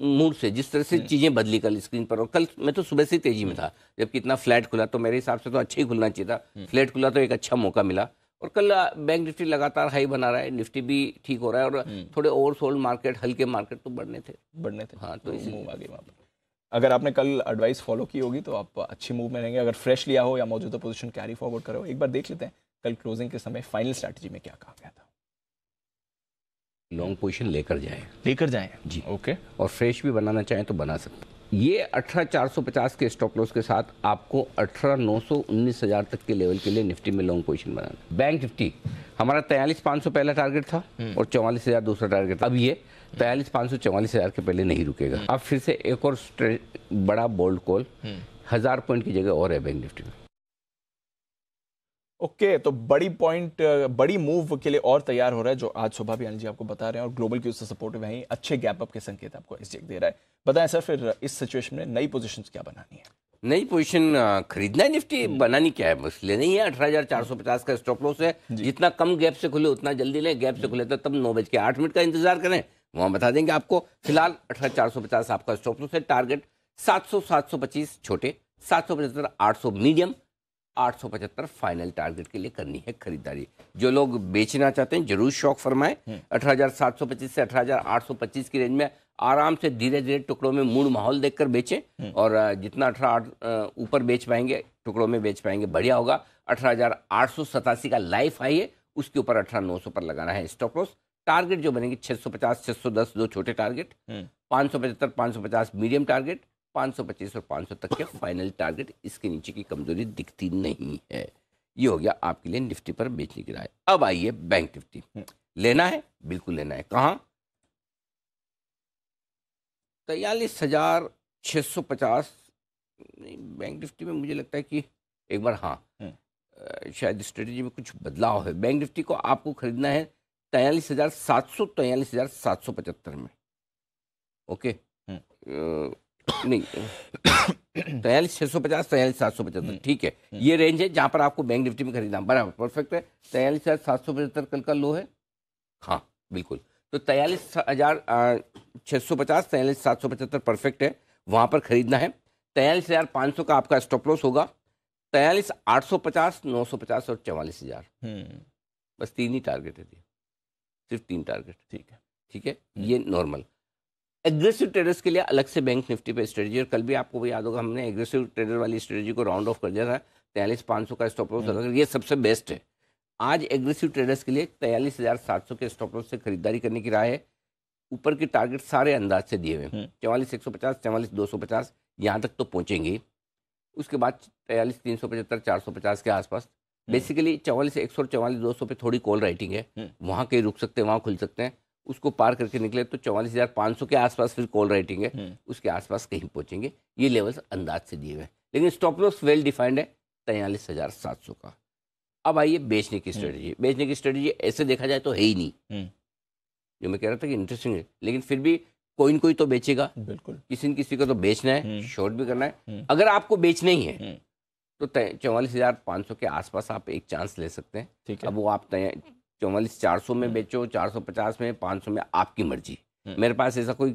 मूड से जिस तरह से हम्म। चीज़ें बदली कल स्क्रीन पर और कल मैं तो सुबह से तेजी में था हम्म। जबकि इतना फ्लैट खुला तो मेरे हिसाब से तो अच्छा ही खुलना चाहिए था फ्लैट हम्म। खुला तो एक अच्छा मौका मिला और कल बैंक निफ्टी लगातार हाई बना रहा है निफ्टी भी ठीक हो रहा है और थोड़े ओवर सोल्ड मार्केट हल्के मार्केट तो बढ़ने थे बढ़ने थे हाँ तो, तो इसी आगे वहाँ पर अगर आपने कल एडवाइस फॉलो की होगी तो आप अच्छी मूव में रहेंगे अगर फ्रेश लिया हो या मौजूदा पोजीशन कैरी फॉरवर्ड करो एक बार देख लेते हैं कल क्लोजिंग के समय फाइनल स्ट्रैटेजी में क्या कहा गया था लॉन्ग पोजीशन लेकर जाएं लेकर जाएं जी ओके और फ्रेश भी बनाना चाहें तो बना सकते ये अठारह चार सौ पचास के स्टॉक लॉस के साथ आपको अठारह नौ सौ उन्नीस हज़ार तक के लेवल के लिए निफ्टी में लॉन्ग पोजिशन बनाना बैंक निफ्टी हमारा तैयलीस पाँच सौ पहला टारगेट था हम्म। और चौवालीस हज़ार दूसरा टारगेट था अब ये बयालीस पाँच सौ चौवालीस हज़ार के पहले नहीं रुकेगा हम्म। अब फिर से एक और बड़ा बोल्ड कॉल हज़ार पॉइंट की जगह और है बैंक निफ्टी में ओके okay, तो बड़ी पॉइंट बड़ी मूव के लिए और तैयार हो रहा है जो आज सुबह भी अनिल जी आपको बता रहे हैं और ग्लोबल की उससे सपोर्टिव है अच्छे गैप अप के संकेत आपको एस दे रहा है बताएं सर फिर इस सिचुएशन में नई पोजीशंस क्या बनानी है नई पोजीशन खरीदना है निफ्टी हम्म। बनानी क्या है मसले नहीं है अठारह हजार चार सौ पचास का स्टॉप लॉस है जितना कम गैप से खुले उतना जल्दी लें गैप से खुले तो तब नौ बज के आठ मिनट का इंतजार करें वहां बता देंगे आपको फिलहाल अठारह चार सौ पचास आपका स्टॉप लॉस है टारगेट सात सौ सात सौ पच्चीस छोटे सात सौ पचहत्तर आठ सौ मीडियम आठ सौ पचहत्तर फाइनल टारगेट के लिए करनी है खरीदारी जो लोग बेचना चाहते हैं जरूर शौक फरमाएं हम्म। अठारह हज़ार सात सौ पच्चीस से अठारह हज़ार आठ सौ पच्चीस की रेंज में आराम से धीरे धीरे टुकड़ों में मूड माहौल देखकर बेचें हम्म। और जितना अठारह ऊपर बेच पाएंगे टुकड़ों में बेच पाएंगे बढ़िया होगा अठारह हज़ार आठ सौ सतासी का लाइफ आई है उसके ऊपर अठारह नौ सौ पर लगाना है स्टॉप लॉस टारगेट जो बनेंगे 650, 610 दो छोटे टारगेट हम्म। पांच सौ पचहत्तर पांच सौ पचास मीडियम टारगेट पांच सौ पच्चीस और पांच सौ तक के फाइनल टारगेट इसके नीचे की कमजोरी दिखती नहीं है ये हो गया आपके लिए निफ्टी पर बेचने की राय अब आइए बैंक निफ्टी हम्म। लेना है बिल्कुल लेना है कहाँ तैयलीस हजार छः सौ पचास बैंक निफ्टी में मुझे लगता है कि एक बार हाँ हम्म। शायद स्ट्रेटेजी में कुछ बदलाव है बैंक निफ्टी को आपको खरीदना है तैयलीस हज़ार सात सौ तैयलीस हज़ार सात सौ पचहत्तर में ओके हम्म। नहीं तैयलीस छः सौ पचास तैयलीस सात सौ पचहत्तर हम्म। ठीक है हम्म। ये रेंज है जहाँ पर आपको बैंक निफ्टी में खरीदना बराबर परफेक्ट है तैयलीस हज़ार सात सौ पचहत्तर कल का लो है हाँ बिल्कुल तो तैयलीस हज़ार छः सौ पचास तैयलीस सात सौ पचहत्तर परफेक्ट है वहाँ पर खरीदना है तैयलीस हज़ार पाँच सौ का आपका स्टॉप लॉस होगा तैयलीस आठ सौ पचास नौ सौ पचास और चवालीस हज़ार बस तीन ही टारगेट है सिर्फ तीन टारगेट ठीक है ठीक है ये नॉर्मल एग्रेसिव ट्रेडर्स के लिए अलग से बैंक निफ्टी पे स्ट्रेटजी और कल भी आपको भी याद होगा हमने एग्रेसिव ट्रेडर वाली स्ट्रेटजी को राउंड ऑफ कर दिया था तैयलीस पाँच सौ का स्टॉप हम्म। लॉस लगा ये सबसे बेस्ट है आज एग्रेसिव ट्रेडर्स के लिए तैयलीस हज़ार सात सौ के स्टॉप लॉस से खरीदारी करने की राय है ऊपर के टारगेट सारे अंदाज से दिए हुए हैं हम्म। चवालीस एक सौ पचास चवालीस दो सौ पचास यहाँ तक तो पहुँचेंगे उसके बाद तैयलीस तीन सौ पचहत्तर चार सौ पचास के आसपास बेसिकली चौवालीस एक सौ चौवालीस दो सौ पे थोड़ी कॉल राइटिंग है हम्म। वहाँ कहीं रुक सकते हैं वहाँ खुल सकते हैं उसको पार करके निकले तो चौवालीस हज़ार पाँच सौ के आसपास फिर कॉल राइटिंग है हम्म। उसके आसपास कहीं पहुँचेंगे ये लेवल्स अंदाज से दिए हुए हैं लेकिन स्टॉप लॉस वेल डिफाइंड है तैयलीस हज़ार सात सौ का अब आइए बेचने की स्ट्रेटजी हम्म। बेचने की स्ट्रेटजी ऐसे देखा जाए तो है ही नहीं जो मैं कह रहा था कि इंटरेस्टिंग है लेकिन फिर भी कोई कोई तो बेचेगा बिल्कुल किसी न किसी को तो बेचना है शॉर्ट भी करना है अगर आपको बेचना ही है तो चौवालीस हज़ार पाँच सौ के आसपास आप एक चांस ले सकते हैं ठीक है अब वो आप चौवालीस चार सौ में हम्म। बेचो चार सौ पचास में पाँच सौ में आपकी मर्जी हम्म। मेरे पास ऐसा कोई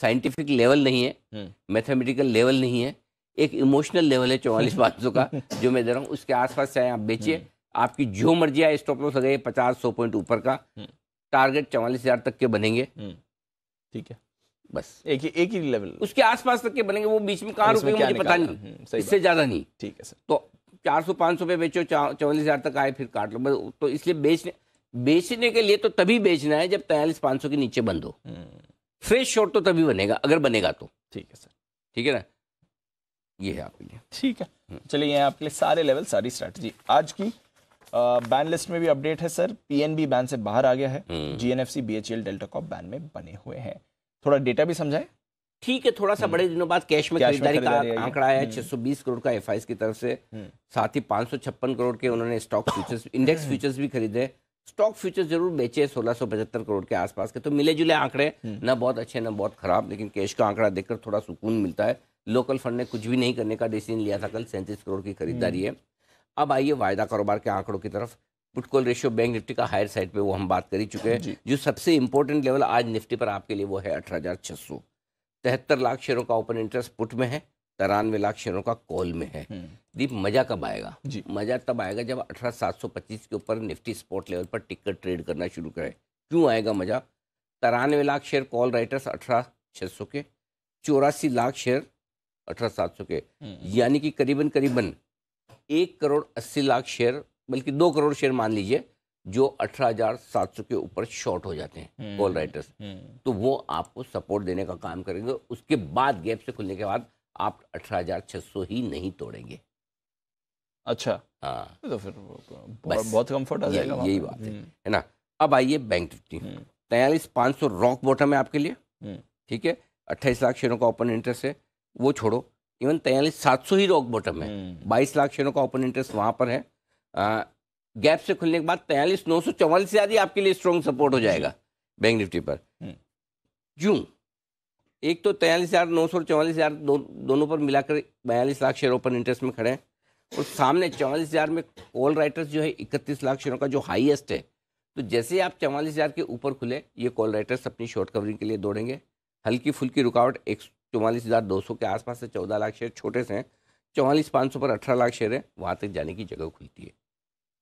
साइंटिफिक लेवल नहीं है हम्म। मैथमेटिकल लेवल नहीं है एक इमोशनल लेवल है चौवालीस पाँच सौ का (laughs) जो मैं दे रहा हूँ उसके आसपास चाहे आप बेचिए आपकी जो मर्जी आए स्टॉप लॉस लगाइए पचास सौ पॉइंट ऊपर का टारगेट चौवालीस हज़ार तक के बनेंगे ठीक है बस एक ही एक ही लेवल उसके आसपास तक के बनेंगे वो बीच में कहाँ रुकेंगे मुझे पता नहीं इससे ज़्यादा नहीं ठीक है सर तो चार सौ पाँच सौ पे बेचो चौवालीस हज़ार तक आए फिर काट लो तो इसलिए बेचने बेचने के लिए तो तभी बेचना है जब तैयलीस पाँच सौ के नीचे बंद हो हम्म। फ्रेश शॉर्ट तो तभी बनेगा अगर बनेगा तो ठीक है सर ठीक है ना ये है आपके लिए ठीक है हम्म। चलिए यहाँ आपके लिए सारे लेवल सारी स्ट्रैटेजी आज की बैन लिस्ट में भी अपडेट है सर पीएनबी बैन से बाहर आ गया है GNFC BHEL Delta Corp ban में बने हुए हैं थोड़ा डेटा भी समझाएं ठीक है थोड़ा सा हम्म। बड़े दिनों बाद कैश में खरीदारी का आंकड़ा आया हम्म। छह सौ बीस करोड़ का एफ की तरफ से हम्म। साथ ही पांच सौ छप्पन करोड़ के उन्होंने स्टॉक फ्यूचर्स इंडेक्स फ्यूचर्स भी खरीदे स्टॉक फ्यूचर्स जरूर बेचे सोलह सौ पचहत्तर करोड़ के आसपास के तो मिले जुले आंकड़े न बहुत अच्छे न बहुत खराब लेकिन कैश का आंकड़ा देखकर थोड़ा सुकून मिलता है लोकल फंड ने कुछ भी नहीं करने का डिसीजन लिया था कल सैंतीस करोड़ की खरीदारी है अब आइए वायदा कारोबार के आंकड़ों की तरफ put call ratio bank Nifty का हायर साइड पे वो हम बात कर ही चुके हैं जो सबसे इंपॉर्टेंट लेवल आज निफ्टी पर आपके लिए वो है अठारह हज़ार छः सौ तिहत्तर लाख शेयरों का ओपन इंटरेस्ट पुट में है तिरानवे लाख शेयरों का कॉल में है हम्म। दीप मजा कब आएगा मजा तब आएगा जब अठारह सात सौ पच्चीस के ऊपर निफ्टी स्पॉट लेवल पर टिकट ट्रेड करना शुरू करे क्यों आएगा मजा तिरानवे लाख शेयर कॉल राइटर्स अठारह छः सौ के चौरासी लाख शेयर अठारह सात सौ के हम्म। यानी कि करीबन करीबन एक करोड़ अस्सी लाख शेयर बल्कि दो करोड़ शेयर मान लीजिए जो अठारह हजार सात सौ के ऊपर शॉर्ट हो जाते हैं कॉल हम्म, राइटर्स हम्म। तो वो आपको सपोर्ट देने का काम करेंगे उसके बाद गैप से खुलने के बाद आप अठारह हजार छह सौ ही नहीं तोड़ेंगे अच्छा हाँ तो फिर बहुत कंफर्ट आ जाएगा यही बात है हम्म। है ना अब आइए बैंक निफ्टी तैयलीस पाँच सौ रॉक बॉटम है आपके लिए ठीक है अट्ठाईस लाख शेयरों का ओपन इंटरेस्ट है वो छोड़ो इवन तैयलीस सात सौ ही रॉक बॉटम है बाईस लाख शेयरों का ओपन इंटरेस्ट वहाँ पर है गैप से खुलने के बाद तैयलीस नौ सौ चौवालीस से आदि आपके लिए स्ट्रॉन्ग सपोर्ट हो जाएगा बैंक निफ्टी पर हम्म। क्यों एक तो तैयलीस हज़ार नौ सौ चौवालीस हज़ार दो, दोनों पर मिलाकर बयालीस लाख शेयर ओपन इंटरेस्ट में खड़े हैं और सामने चौवालीस हज़ार में कॉल राइटर्स जो है इकतीस लाख शेयरों का जो हाईएस्ट है तो जैसे आप चौवालीस हज़ार के ऊपर खुले ये कॉल राइटर्स अपनी शॉर्ट कवरिंग के लिए दौड़ेंगे हल्की फुल्की रुकावट एक चौवालीस हज़ार दो सौ के आसपास से चौदह लाख शेयर छोटे से हैं चौवालीस पाँच सौ पर अठारह लाख शेयर है वहाँ तक जाने की जगह खुलती है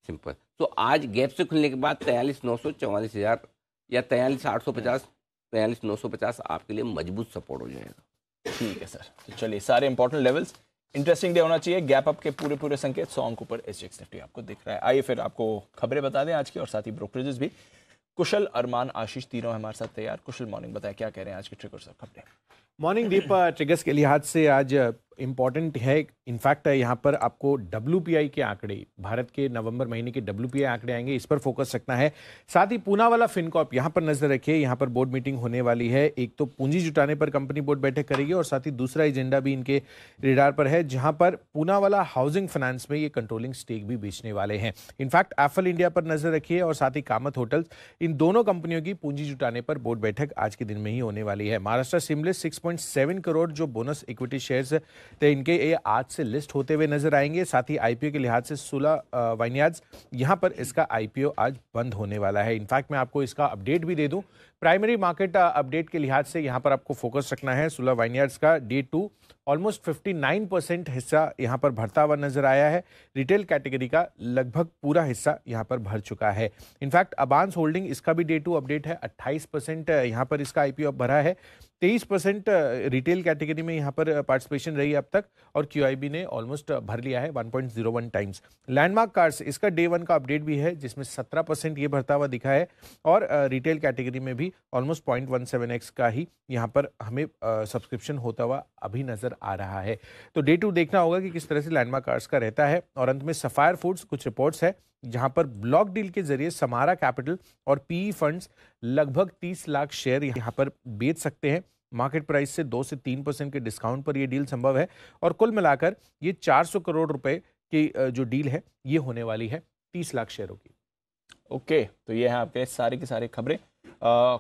सिंपल तो आज गैप से खुलने के बाद तैयलीस नौ सौ चौवालीस हज़ार या तैयलीस आठ सौ पचास तैयलीस नौ सौ पचास आपके लिए मजबूत सपोर्ट हो जाएगा ठीक है सर तो चलिए सारे इंपॉर्टेंट लेवल्स इंटरेस्टिंग डे होना चाहिए गैप अप के पूरे पूरे संकेत सॉन्ग ऊपर एस एक्स निफ्टी आपको दिख रहा है आइए फिर आपको खबरें बता दें आज की और साथ ही ब्रोकरेजेस भी कुशल अरमान आशीष तीनों हमारे साथ तैयार कुशल मॉर्निंग बताया क्या कह रहे हैं आज के ट्रिगर्स खबरें मॉर्निंग दीप ट्रिगर्स के लिहाज से आज इम्पॉर्टेंट है इनफैक्ट यहाँ पर आपको डब्ल्यू के आंकड़े भारत के नवंबर महीने के डब्ल्यू आंकड़े आएंगे इस पर फोकस रखना है साथ ही पूना वाला फिनकॉप यहाँ पर नजर रखिए यहाँ पर बोर्ड मीटिंग होने वाली है एक तो पूंजी जुटाने पर कंपनी बोर्ड बैठक करेगी और साथ ही दूसरा एजेंडा भी इनके रिडार पर है जहाँ पर पूना वाला हाउसिंग फाइनेंस में ये कंट्रोलिंग स्टेक भी बेचने वाले हैं इनफैक्ट एफल इंडिया पर नजर रखिए और साथ ही कामत होटल्स इन दोनों कंपनियों की पूंजी जुटाने पर बोर्ड बैठक आज के दिन में ही होने वाली है महाराष्ट्र सिमले सिक्स करोड़ जो बोनस इक्विटी शेयर तो इनके ये आज से लिस्ट होते हुए नजर आएंगे साथ ही आईपीओ के लिहाज से सोलह वाइनियाज यहाँ पर इसका आईपीओ आज बंद होने वाला है इनफैक्ट मैं आपको इसका अपडेट भी दे दूँ प्राइमरी मार्केट अपडेट के लिहाज से यहाँ पर आपको फोकस रखना है सोलह वाइनियाज का डे टू ऑलमोस्ट 59 परसेंट हिस्सा यहाँ पर भरता हुआ नजर आया है रिटेल कैटेगरी का लगभग पूरा हिस्सा यहाँ पर भर चुका है इनफैक्ट अबांस होल्डिंग इसका भी डे टू अपडेट है 28 परसेंट यहाँ पर इसका आईपीओ भरा है तेईस परसेंट रिटेल कैटेगरी में यहाँ पर पार्टिसिपेशन रही अब तक और क्यू ने ऑलमोस्ट भर लिया है 1.01 टाइम्स लैंडमार्क कार्ड्स इसका डे वन का अपडेट भी है जिसमें 17 परसेंट ये भरता हुआ दिखा है और रिटेल कैटेगरी में भी almost point one seven x का ही यहाँ पर हमें सब्सक्रिप्शन होता हुआ अभी नज़र आ रहा है तो डे टू देखना होगा कि किस तरह से लैंडमार्क कार्ड्स का रहता है और अंत में सफ़ायर फूड्स कुछ रिपोर्ट्स है जहां पर ब्लॉक डील के जरिए समारा कैपिटल और पीई फंड्स e लगभग 30 लाख शेयर यहां पर बेच सकते हैं मार्केट प्राइस से दो से तीन परसेंट के डिस्काउंट पर ये डील संभव है और कुल मिलाकर ये 400 करोड़ रुपए की जो डील है ये होने वाली है तीस लाख शेयरों की ओके okay, तो ये हैं आपके सारे की सारे खबरें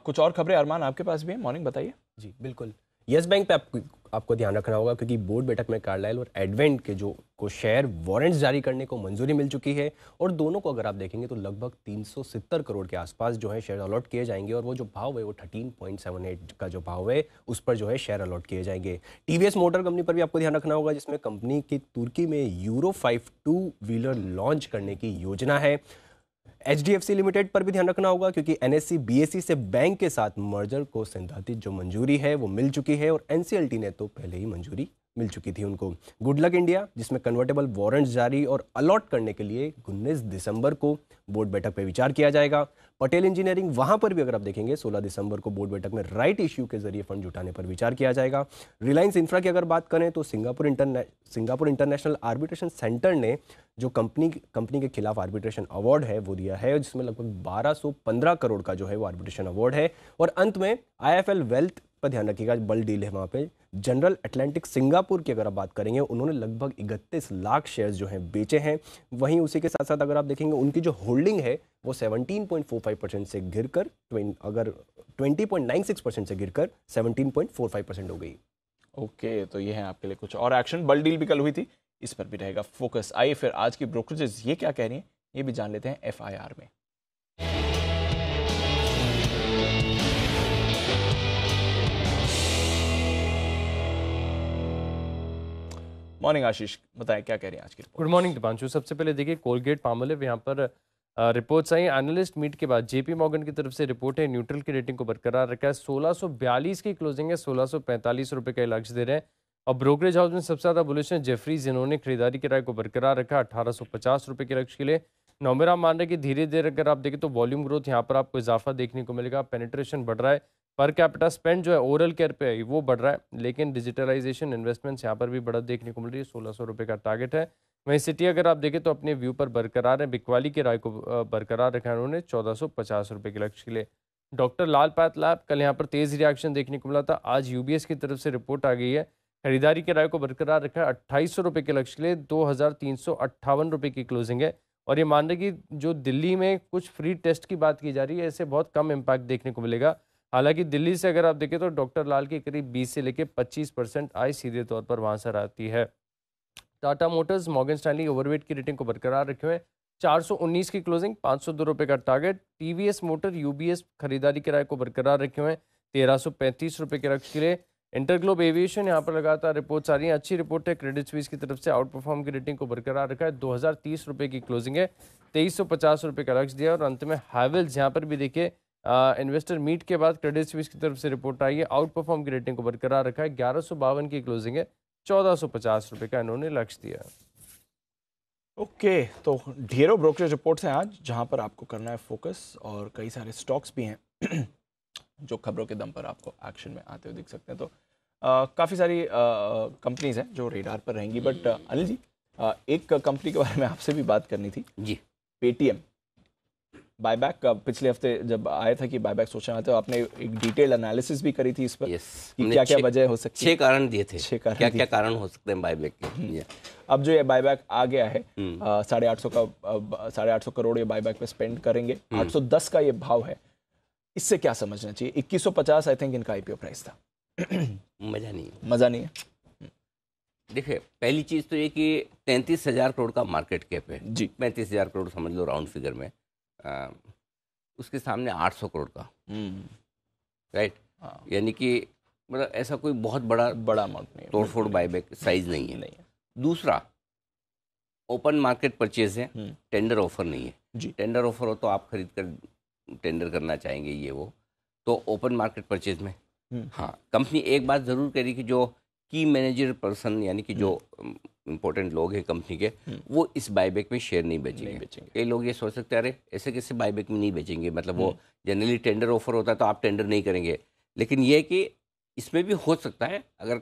कुछ और खबरें अरमान आपके पास भी हैं मॉर्निंग बताइए जी बिल्कुल यस बैंक पे आपको आपको ध्यान रखना होगा क्योंकि बोर्ड बैठक में कार्लाइल और एडवेंट के जो को शेयर वारंट जारी करने को मंजूरी मिल चुकी है और दोनों को अगर आप देखेंगे तो लगभग तीन करोड़ के आसपास जो है शेयर अलॉट किए जाएंगे और वो जो भाव है वो थर्टीन का जो भाव है उस पर जो है शेयर अलॉट किए जाएंगे टीवीएस मोटर कंपनी पर भी आपको ध्यान रखना होगा जिसमें कंपनी की तुर्की में euro five two wheeler launch करने की योजना है एच लिमिटेड पर भी ध्यान रखना होगा क्योंकि एस सी से बैंक के साथ मर्जर को सैद्धांतिक जो मंजूरी है वो मिल चुकी है और एनसीएलटी ने तो पहले ही मंजूरी मिल चुकी थी उनको गुड लक इंडिया जिसमें कन्वर्टेबल वारंट जारी और अलॉट करने के लिए उन्नीस दिसंबर को बोर्ड बैठक पर विचार किया जाएगा पटेल इंजीनियरिंग वहां पर भी अगर आप देखेंगे 16 दिसंबर को बोर्ड बैठक में राइट इश्यू के जरिए फंड जुटाने पर विचार किया जाएगा रिलायंस इंफ्रा की अगर बात करें तो सिंगापुर इंटरने सिंगापुर इंटरनेशनल आर्बिट्रेशन सेंटर ने जो कंपनी कंपनी के खिलाफ आर्बिट्रेशन अवार्ड है वो दिया है जिसमें लगभग बारह करोड़ का जो है वो आर्बिट्रेशन अवार्ड है और अंत में आई वेल्थ पर ध्यान रखिएगा बल डील है वहाँ पे जनरल अटलांटिक सिंगापुर की अगर आप बात करेंगे उन्होंने लगभग इकतीस लाख शेयर्स जो हैं बेचे हैं वहीं उसी के साथ साथ अगर आप देखेंगे उनकी जो होल्डिंग है वो 17.45 परसेंट से गिर कर अगर 20.96 परसेंट से गिरकर कर परसेंट हो गई ओके okay, तो ये है आपके लिए कुछ और एक्शन बल डील भी कल हुई थी इस पर भी रहेगा फोकस आइए फिर आज की ब्रोकरेजेस ये क्या कह रही हैं ये भी जान लेते हैं एफ में मॉर्निंग आशीष बताएं क्या कह रहे हैं आज की गुड मॉर्निंग दीपांशु सबसे पहले देखिए कोलगेट पामोलिव यहाँ पर रिपोर्ट्स आई एनालिस्ट मीट के बाद जेपी मॉर्गन की तरफ से रिपोर्ट है न्यूट्रल की रेटिंग को बरकरार रखा है सोलह की क्लोजिंग है सोलह रुपए का लक्ष्य दे रहे हैं और ब्रोकरेज हाउस में सबसे ज़्यादा बुलिश है जेफरी जिन्होंने खरीदारी किराए को बरकरार रखा अठारह रुपए के लक्ष्य के लिए नौमेरा मान रहे कि धीरे धीरे अगर आप देखें तो वॉल्यूम ग्रोथ यहाँ पर आपको इजाफा देखने को मिलेगा पेनिट्रेशन बढ़ रहा है पर कैपिटा स्पेंड जो है ओरल केयर पे है वो बढ़ रहा है लेकिन डिजिटलाइजेशन इन्वेस्टमेंट्स यहाँ पर भी बढ़त देखने को मिल रही है सोलह सौ रुपये का टारगेट है वहीं सिटी अगर आप देखें तो अपने व्यू पर बरकरार है बिकवाली के राय को बरकरार रखा है उन्होंने चौदह सौ पचास रुपये के लक्ष्य के लिए डॉक्टर लाल पात लैब कल यहाँ पर तेज रिएक्शन देखने को मिला था आज यू की तरफ से रिपोर्ट आ गई है खरीदारी के राय को बरकरार रखा है अट्ठाईस सौ रुपये के लक्ष्य के लिए दो हज़ार तीन सौ अट्ठावन रुपये की क्लोजिंग है और ये मान रहे कि जो दिल्ली में कुछ फ्री टेस्ट की बात की जा रही है ऐसे बहुत कम इम्पैक्ट देखने को मिलेगा हालांकि दिल्ली से अगर आप देखें तो डॉक्टर लाल की करीब 20 से लेकर 25 परसेंट आय सीधे तौर पर वहां से आती है Tata Motors Morgan Stanley overweight की रेटिंग को बरकरार रखे हुए चार की क्लोजिंग पाँच सौ दो रुपये का टारगेट टीवीएस मोटर यूबीएस खरीदारी किराए को बरकरार रखे हुए तेरह सौ पैंतीस रुपये के रक्ष के लिए इंटरग्लोब एविएशन यहाँ पर लगातार रिपोर्ट्स आ रही हैं अच्छी रिपोर्ट है क्रेडिट स्वीस की तरफ से आउट परफॉर्म की रेटिंग को बरकरार रखा है दो हज़ार तीस रुपये की क्लोजिंग है तेईस सौ पचास रुपये का लक्ष्य दिया और अंत में हैवल्स यहाँ पर भी देखिए इन्वेस्टर मीट के बाद क्रेडिट स्विस की तरफ से रिपोर्ट आई है आउट परफॉर्म की रेटिंग को बरकरार रखा है ग्यारह सौ बावन की क्लोजिंग है चौदह सौ पचास रुपये का इन्होंने लक्ष्य दिया ओके okay, तो ढेरों ब्रोकरेज रिपोर्ट्स हैं आज जहां पर आपको करना है फोकस और कई सारे स्टॉक्स भी हैं (clears throat) जो खबरों के दम पर आपको एक्शन में आते हुए दिख सकते हैं तो काफ़ी सारी कंपनीज हैं जो रेडार पर रहेंगी बट अनिल जी आ, एक कंपनी के बारे में आपसे भी बात करनी थी जी पेटीएम बायबैक पिछले हफ्ते जब आया था कि बायबैक सोचना तो आपने एक डिटेल एनालिसिस भी करी थी इस पर yes, कि क्या क्या वजह हो सकती है छह कारण दिए थे छह कारण क्या क्या कारण हो सकते हैं बायबैक के हम्म। अब जो ये बायबैक आ गया है हम्म। साढ़े आठ सौ का साढ़े आठ सौ करोड़ ये बायबैक पे स्पेंड करेंगे हम्म। आठ सौ दस का ये भाव है इससे क्या समझना चाहिए इक्कीस सौ पचास आई थिंक इनका आईपीओ प्राइस था मज़ा नहीं मज़ा नहीं है देखिए पहली चीज़ तो ये कि तैंतीस हज़ार करोड़ का मार्केट कैप है जी पैंतीस हज़ार करोड़ समझ लो राउंड फिगर में उसके सामने 800 करोड़ का राइट हम्म। हाँ। यानी कि मतलब ऐसा कोई बहुत बड़ा बड़ा अमाउंट नहीं तोड़ फोड़ बायबैक साइज नहीं है नहीं दूसरा ओपन मार्केट परचेज है टेंडर हम्म। ऑफर नहीं है जी टेंडर ऑफर हो तो आप खरीद कर टेंडर करना चाहेंगे ये वो तो ओपन मार्केट परचेज में हम्म। हाँ कंपनी एक बात ज़रूर करी कि जो की मैनेजर पर्सन यानी कि जो इंपॉर्टेंट लोग हैं कंपनी के हम्म। वो इस बाईबैक में शेयर नहीं बेचेंगे कई लोग ये सोच सकते हैं अरे ऐसे कैसे बाईबैक में नहीं बेचेंगे मतलब वो जनरली टेंडर ऑफर होता है तो आप टेंडर नहीं करेंगे लेकिन ये कि इसमें भी हो सकता है अगर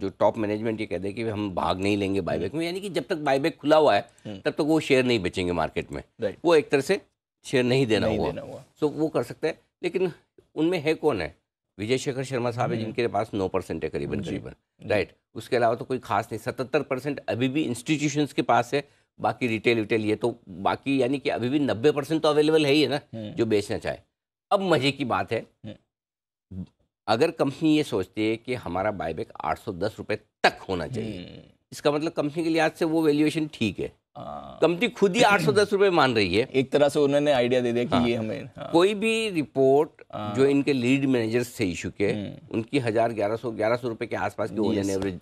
जो टॉप मैनेजमेंट ये कह दे कि हम भाग नहीं लेंगे बाईबैक हम्म। में यानी कि जब तक बाईबैक खुला हुआ है हम्म। तब तक वो शेयर नहीं बेचेंगे मार्केट में वो एक तरह से शेयर नहीं देना हुआ सो वो कर सकते हैं लेकिन उनमें है कौन है विजय शेखर शर्मा साहब है हम्म। जिनके पास नौ परसेंट है करीबन करीबन राइट उसके अलावा तो कोई खास नहीं सतहत्तर परसेंट अभी भी इंस्टीट्यूशन के पास है बाकी रिटेल विटेल ये तो बाकी यानी कि अभी भी नब्बे परसेंट तो अवेलेबल है ही है ना हम्म। जो बेचना चाहे अब मजे की बात है हम्म। अगर कंपनी ये सोचती है कि हमारा बायबैक आठ सौ दस रुपये तक होना चाहिए इसका मतलब कंपनी के लिहाज से वो वैल्यूएशन ठीक है हाँ। कंपनी खुद ही आठ सौ दस रुपए मान रही है एक तरह से उन्होंने आइडिया दे दिया कि हाँ, ये हमें हाँ, कोई भी रिपोर्ट हाँ, जो इनके लीड मैनेजर्स थे इशू के हम्म। उनकी हजार ग्यारह सौ ग्यारह सौ रुपए के आसपास के ओजन एवरेज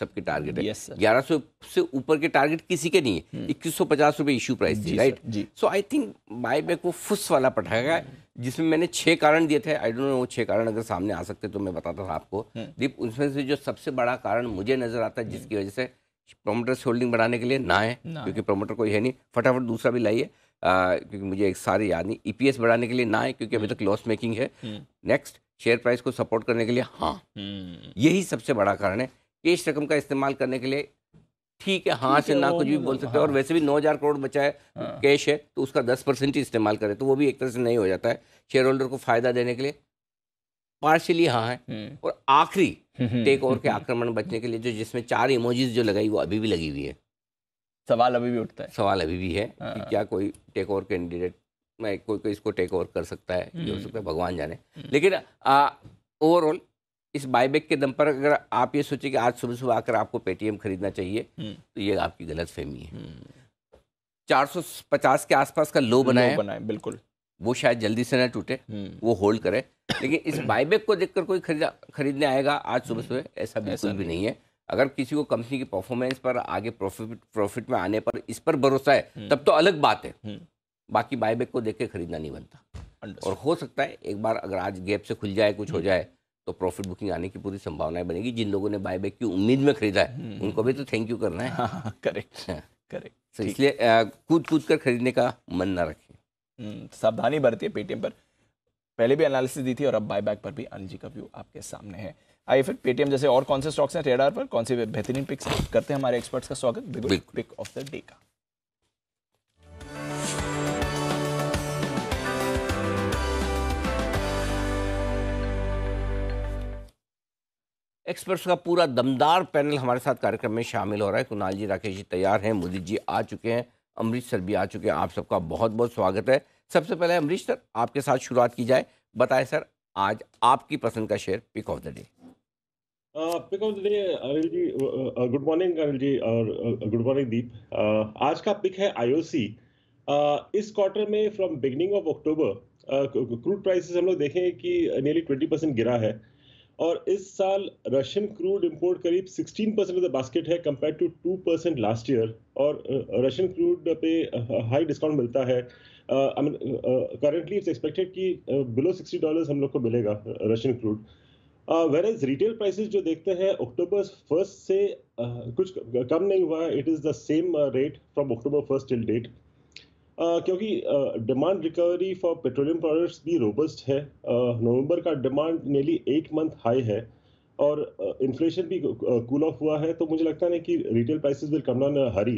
सबके टारगेट है ग्यारह सौ से ऊपर के टारगेट किसी के नहीं है हम्म। इक्कीस सौ पचास रुपए इशू प्राइस थी right so I think buy back वो फुस वाला पटाखा है जिसमें मैंने छह कारण दिए थे आई डोंट नो वो छह कारण अगर सामने आ सकते तो मैं बताता था आपको हम्म। दीप उसमें से जो सबसे बड़ा कारण मुझे नजर आता है जिसकी वजह से से होल्डिंग बढ़ाने के लिए ना है ना क्योंकि प्रोमोटर कोई है नहीं फटाफट दूसरा भी लाइए क्योंकि मुझे एक सारी याद नहीं ईपीएस e बढ़ाने के लिए ना है क्योंकि अभी हम्म। तक लॉस मेकिंग है नेक्स्ट शेयर प्राइस को सपोर्ट करने के लिए हाँ हम्म। यही सबसे बड़ा कारण है केश रकम का इस्तेमाल करने के लिए ठीक है हाँ से ना कुछ भी बोल सकते हैं और हाँ। वैसे भी नौ हज़ार करोड़ बचा है कैश हाँ। है तो उसका दस परसेंट ही इस्तेमाल करें तो वो भी एक तरह से नहीं हो जाता है शेयर होल्डर को फ़ायदा देने के लिए पार्शियली हाँ है हम्म। और आखिरी टेक हम्म, ओवर हम्म, के आक्रमण बचने के लिए जो जिसमें चार इमोजीज जो लगाई वो अभी भी लगी हुई है सवाल अभी भी उठता है सवाल अभी भी है कि हाँ। क्या कोई टेक ओवर कैंडिडेट मैं कोई कोई इसको टेक ओवर कर सकता है ये हो सकता है भगवान जाने लेकिन ओवरऑल इस बायबैक के दम पर अगर आप ये सोचे कि आज सुबह सुबह आकर आपको पेटीएम खरीदना चाहिए तो ये आपकी गलत फहमी है 450 के आसपास का लो बनाया बनाए बिल्कुल वो शायद जल्दी से ना टूटे हम्म। वो होल्ड करे लेकिन इस बायबैक को देखकर कोई खरीदा खरीदने आएगा आज सुबह हम्म। सुबह ऐसा बिल्कुल भी नहीं है अगर किसी को कंपनी की परफॉर्मेंस पर आगे प्रॉफिट प्रॉफिट में आने पर इस पर भरोसा है हम्म। तब तो अलग बात है बाकी बायबैक को देख के खरीदना नहीं बनता और हो सकता है एक बार अगर आज गैप से खुल जाए कुछ हो जाए तो प्रॉफिट बुकिंग आने की पूरी संभावनाएं बनेगी जिन लोगों ने बायबैक की उम्मीद में खरीदा है उनको भी तो थैंक यू करना है हाँ, हाँ, हाँ, तो करेक्ट करेक्ट इसलिए कूद कूद कर खरीदने का मन ना रखें हम्म, सावधानी बरती है पेटीएम पर पहले भी एनालिसिस दी थी और अब बायबैक पर भी अनिल जी का व्यू आपके सामने है आइए फिर पेटीएम जैसे और कौन से स्टॉक्स हैं रेडार पर कौन से बेहतरीन पिक्स करते हैं हमारे एक्सपर्ट्स का स्वागत पिक ऑफ द डे का एक्सपर्ट्स का पूरा दमदार पैनल हमारे साथ कार्यक्रम में शामिल हो रहा है कुणाल जी राकेश जी तैयार हैं मोदी जी आ चुके हैं अमरीश सर भी आ चुके हैं आप सबका बहुत बहुत स्वागत है सबसे पहले अमरीश सर आपके साथ शुरुआत की जाए बताएं सर आज आपकी पसंद का share pick of the day pick of the day Anil ji good morning Anil ji और गुड मॉर्निंग दीप आज का पिक है आईओसी इस क्वार्टर में from beginning of October crude prices हम लोग देखें कि नियरली ट्वेंटी परसेंट गिरा है uh, और इस साल रशियन क्रूड इंपोर्ट करीब 16 परसेंट ऑफ द बास्केट है compare to 2 percent last year और रशियन क्रूड पे हाई डिस्काउंट मिलता है करेंटली इट्स एक्सपेक्टेड कि बिलो सिक्सटी डॉलर हम लोग को मिलेगा Russian crude whereas retail prices जो देखते हैं अक्टूबर फर्स्ट से uh, कुछ कम नहीं हुआ है it is the same rate from October first till date क्योंकि demand recovery for petroleum products भी रोबस्ट है नवंबर का demand nearly eight month high है और इन्फ्लेशन भी कूल ऑफ हुआ है तो मुझे लगता है कि retail prices will come down हरी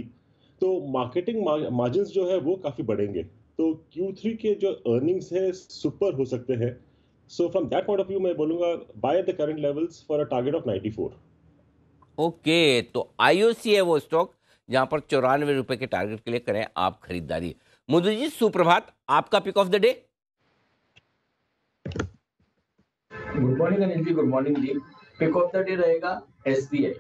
तो मार्केटिंग मार्जिन जो है वो काफ़ी बढ़ेंगे तो Q3 के जो अर्निंग्स है सुपर हो सकते हैं so from that point of view मैं बोलूंगा buy the current levels for a target of 94 okay okay, तो आईओसी है वो स्टॉक जहां पर चौरानवे रुपए के टारगेट के लिए करें आप खरीदारी मुदु जी सुप्रभात आपका pick of the day good morning Anil ji good morning जी पिक ऑफ द डे रहेगा आई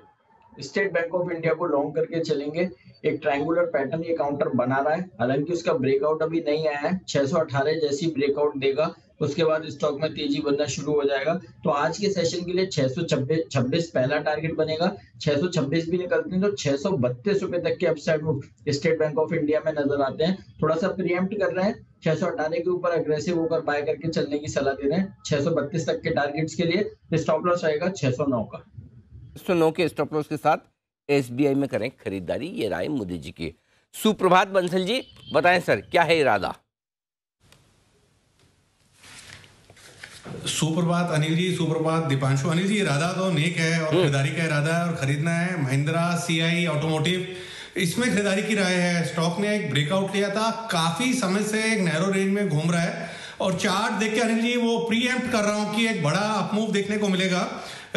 स्टेट बैंक ऑफ इंडिया को लॉन्ग करके चलेंगे एक ट्रायंगुलर पैटर्न ये काउंटर बना रहा है हालांकि उसका ब्रेकआउट अभी नहीं आया है 618 जैसी ब्रेकआउट देगा उसके बाद स्टॉक में तेजी बनना शुरू हो जाएगा तो आज के सेशन के लिए 626 छब्बीस पहला टारगेट बनेगा छह सौ छब्बीस भी निकलते हैं तो छह सौ बत्तीस रुपए तक के upside move State Bank of India में नजर आते हैं थोड़ा सा प्रियम्प्ट कर रहे हैं छह सौ अठारह के ऊपर अग्रेसिव होकर बाय करके चलने की सलाह दे रहे हैं छह सौ बत्तीस तक के टारगेट्स के लिए स्टॉप लॉस आएगा छह सौ नौ का सौ नौ के स्टॉप लॉस के साथ एस में करें खरीदारी ये राय मोदी जी की सुप्रभात बंसल जी बताएं सर क्या है इरादा सुप्रभात अनिल जी सुप्रभात दीपांशु अनिल जी इरादा तो नेक है और हम्म। खरीदारी का इरादा है और खरीदना है महिंद्रा सीआई ऑटोमोटिव इसमें खरीदारी की राय है स्टॉक ने एक ब्रेकआउट लिया था काफी समय से एक नैरो रेंज में घूम रहा है और चार्ट देख के अनिल जी वो प्री कर रहा हूँ कि एक बड़ा अपमूव देखने को मिलेगा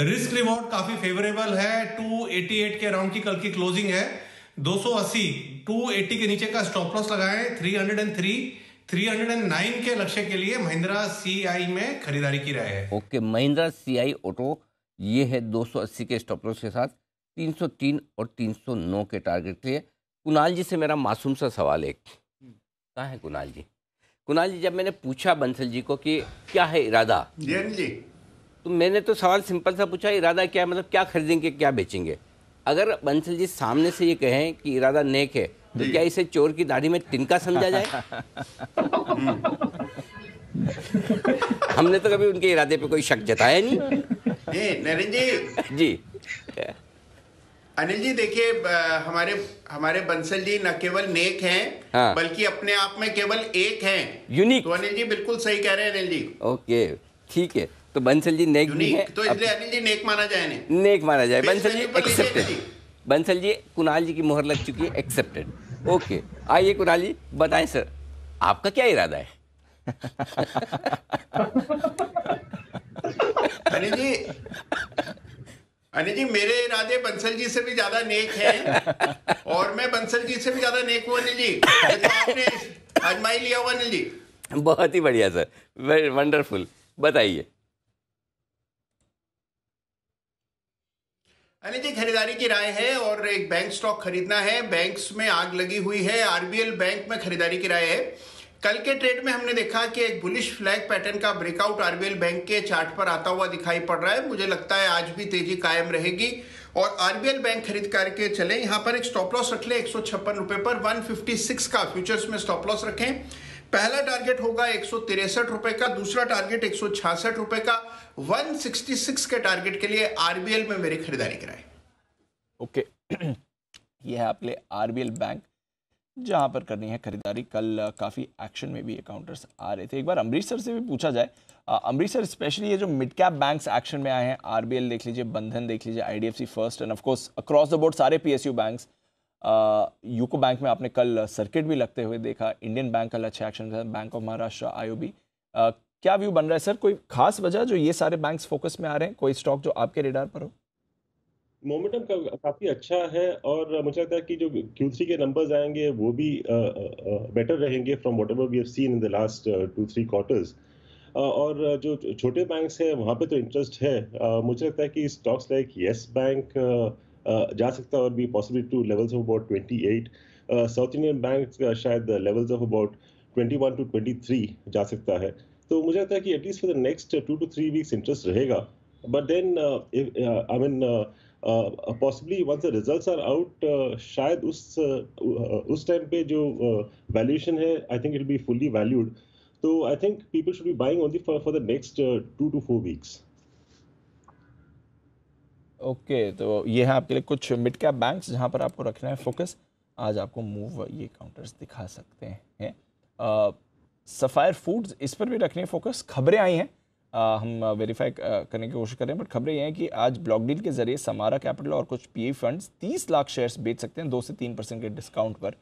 रिस्क रिवॉर्ड काफी फेवरेबल है 288 के अराउंड की कल की क्लोजिंग है 280 280 के नीचे का स्टॉप लॉस लगाए 303 309 के लक्ष्य के लिए महिंद्रा सी में खरीदारी की राय है ओके महिंद्रा आई ऑटो ये है 280 के स्टॉप लॉस के साथ 303 और 309 के टारगेट के लिए कुणाल जी से मेरा मासूम सा सवाल एक हम्म। कहाँ है कुणाल जी कुणाल जी जब मैंने पूछा बंसल जी को कि क्या है इरादा जी तो मैंने तो सवाल सिंपल सा पूछा इरादा क्या है मतलब क्या खरीदेंगे क्या बेचेंगे अगर बंसल जी सामने से ये कहें कि इरादा नेक है तो क्या इसे चोर की दाढ़ी में तिनका समझा जाए (laughs) हमने तो कभी उनके इरादे पे कोई शक जताया नहीं नरेंद्र जी जी अनिल जी देखिए हमारे हमारे बंसल जी न केवल नेक हैं हाँ। बल्कि अपने आप में केवल एक हैं यूनिक तो अनिल जी बिल्कुल सही कह रहे हैं अनिल जी ओके ठीक है तो बंसल जी नेक भी है तो इसलिए अनिल जी नेक माना जाए नेक माना जाए बंसल जी एक्सेप्टेड बंसल जी कुणाल जी की मोहर लग चुकी है एक्सेप्टेड ओके आइए कुणाल जी बताएं सर आपका क्या इरादा है अनिल जी अनिल जी मेरे इरादे बंसल जी से भी ज्यादा नेक हैं और मैं बंसल जी से भी ज्यादा नेक हूँ अनिल जी आपने आजमाई लिया हुआ अनिल जी बहुत ही बढ़िया सर वेरी वंडरफुल बताइए अनित जी खरीदारी की राय है और एक बैंक स्टॉक खरीदना है बैंक्स में आग लगी हुई है आरबीएल बैंक में खरीदारी की राय है कल के ट्रेड में हमने देखा कि एक बुलिश फ्लैग पैटर्न का ब्रेकआउट आरबीएल बैंक के चार्ट पर आता हुआ दिखाई पड़ रहा है मुझे लगता है आज भी तेजी कायम रहेगी और आरबीएल बैंक खरीद करके चले यहाँ पर एक स्टॉप लॉस रख लें एक पर 156 का फ्यूचर्स में स्टॉप लॉस रखें पहला टारगेट होगा एक रुपए का दूसरा टारगेट एक रुपए का 166 के टारगेट के लिए आरबीएल में मेरी खरीदारी कराए ओके okay. (clears throat) ये है आपके आरबीएल बैंक जहां पर करनी है खरीदारी कल काफ़ी एक्शन में भी अकाउंटर्स आ रहे थे एक बार अमृतसर से भी पूछा जाए अमृतसर स्पेशली ये जो मिड कैप बैंक्स एक्शन में आए हैं आरबीएल देख लीजिए बंधन देख लीजिए IDFC first and of course across the board सारे पीएसयू बैंक्स यूको बैंक में आपने कल सर्किट भी लगते हुए देखा इंडियन बैंक कल अच्छे action bank of Maharashtra IOB क्या व्यू बन रहा है सर कोई खास वजह जो ये सारे बैंक्स फोकस में आ रहे हैं कोई स्टॉक जो आपके रेडार पर हो मोमेंटम का काफ़ी अच्छा है और मुझे लगता है कि जो क्यू के नंबर्स आएंगे वो भी बेटर रहेंगे from whatever we have seen in the last two three quarters और जो छोटे बैंक्स हैं वहाँ पे तो इंटरेस्ट है मुझे लगता है कि स्टॉक्स लाइक येस बैंक जा सकता है और be possibly to levels of about 28 South Indian bank शायद लेवल्स ऑफ अबाउट 21 टू 23 जा सकता है तो मुझे लगता है कि at least for the next two two three weeks interest रहेगा but then I mean possibly once the results are out शायद उस uh, उस टाइम पे जो वैल्यूएशन uh, है I think it be fully valued तो I think people should be buying only for for the next two two four weeks okay okay, तो ये है आपके लिए कुछ मिड कैप बैंक्स जहाँ पर आपको रखना है फोकस आज आपको मूव ये काउंटर्स दिखा सकते हैं सफ़ायर फूड्स इस पर भी रखने फोकस खबरें आई हैं हम वेरीफाई करने की कोशिश कर रहे हैं बट खबरें ये हैं कि आज ब्लॉक डील के जरिए समारा कैपिटल और कुछ पी फंड्स तीस लाख शेयर्स बेच सकते हैं दो से तीन परसेंट के डिस्काउंट पर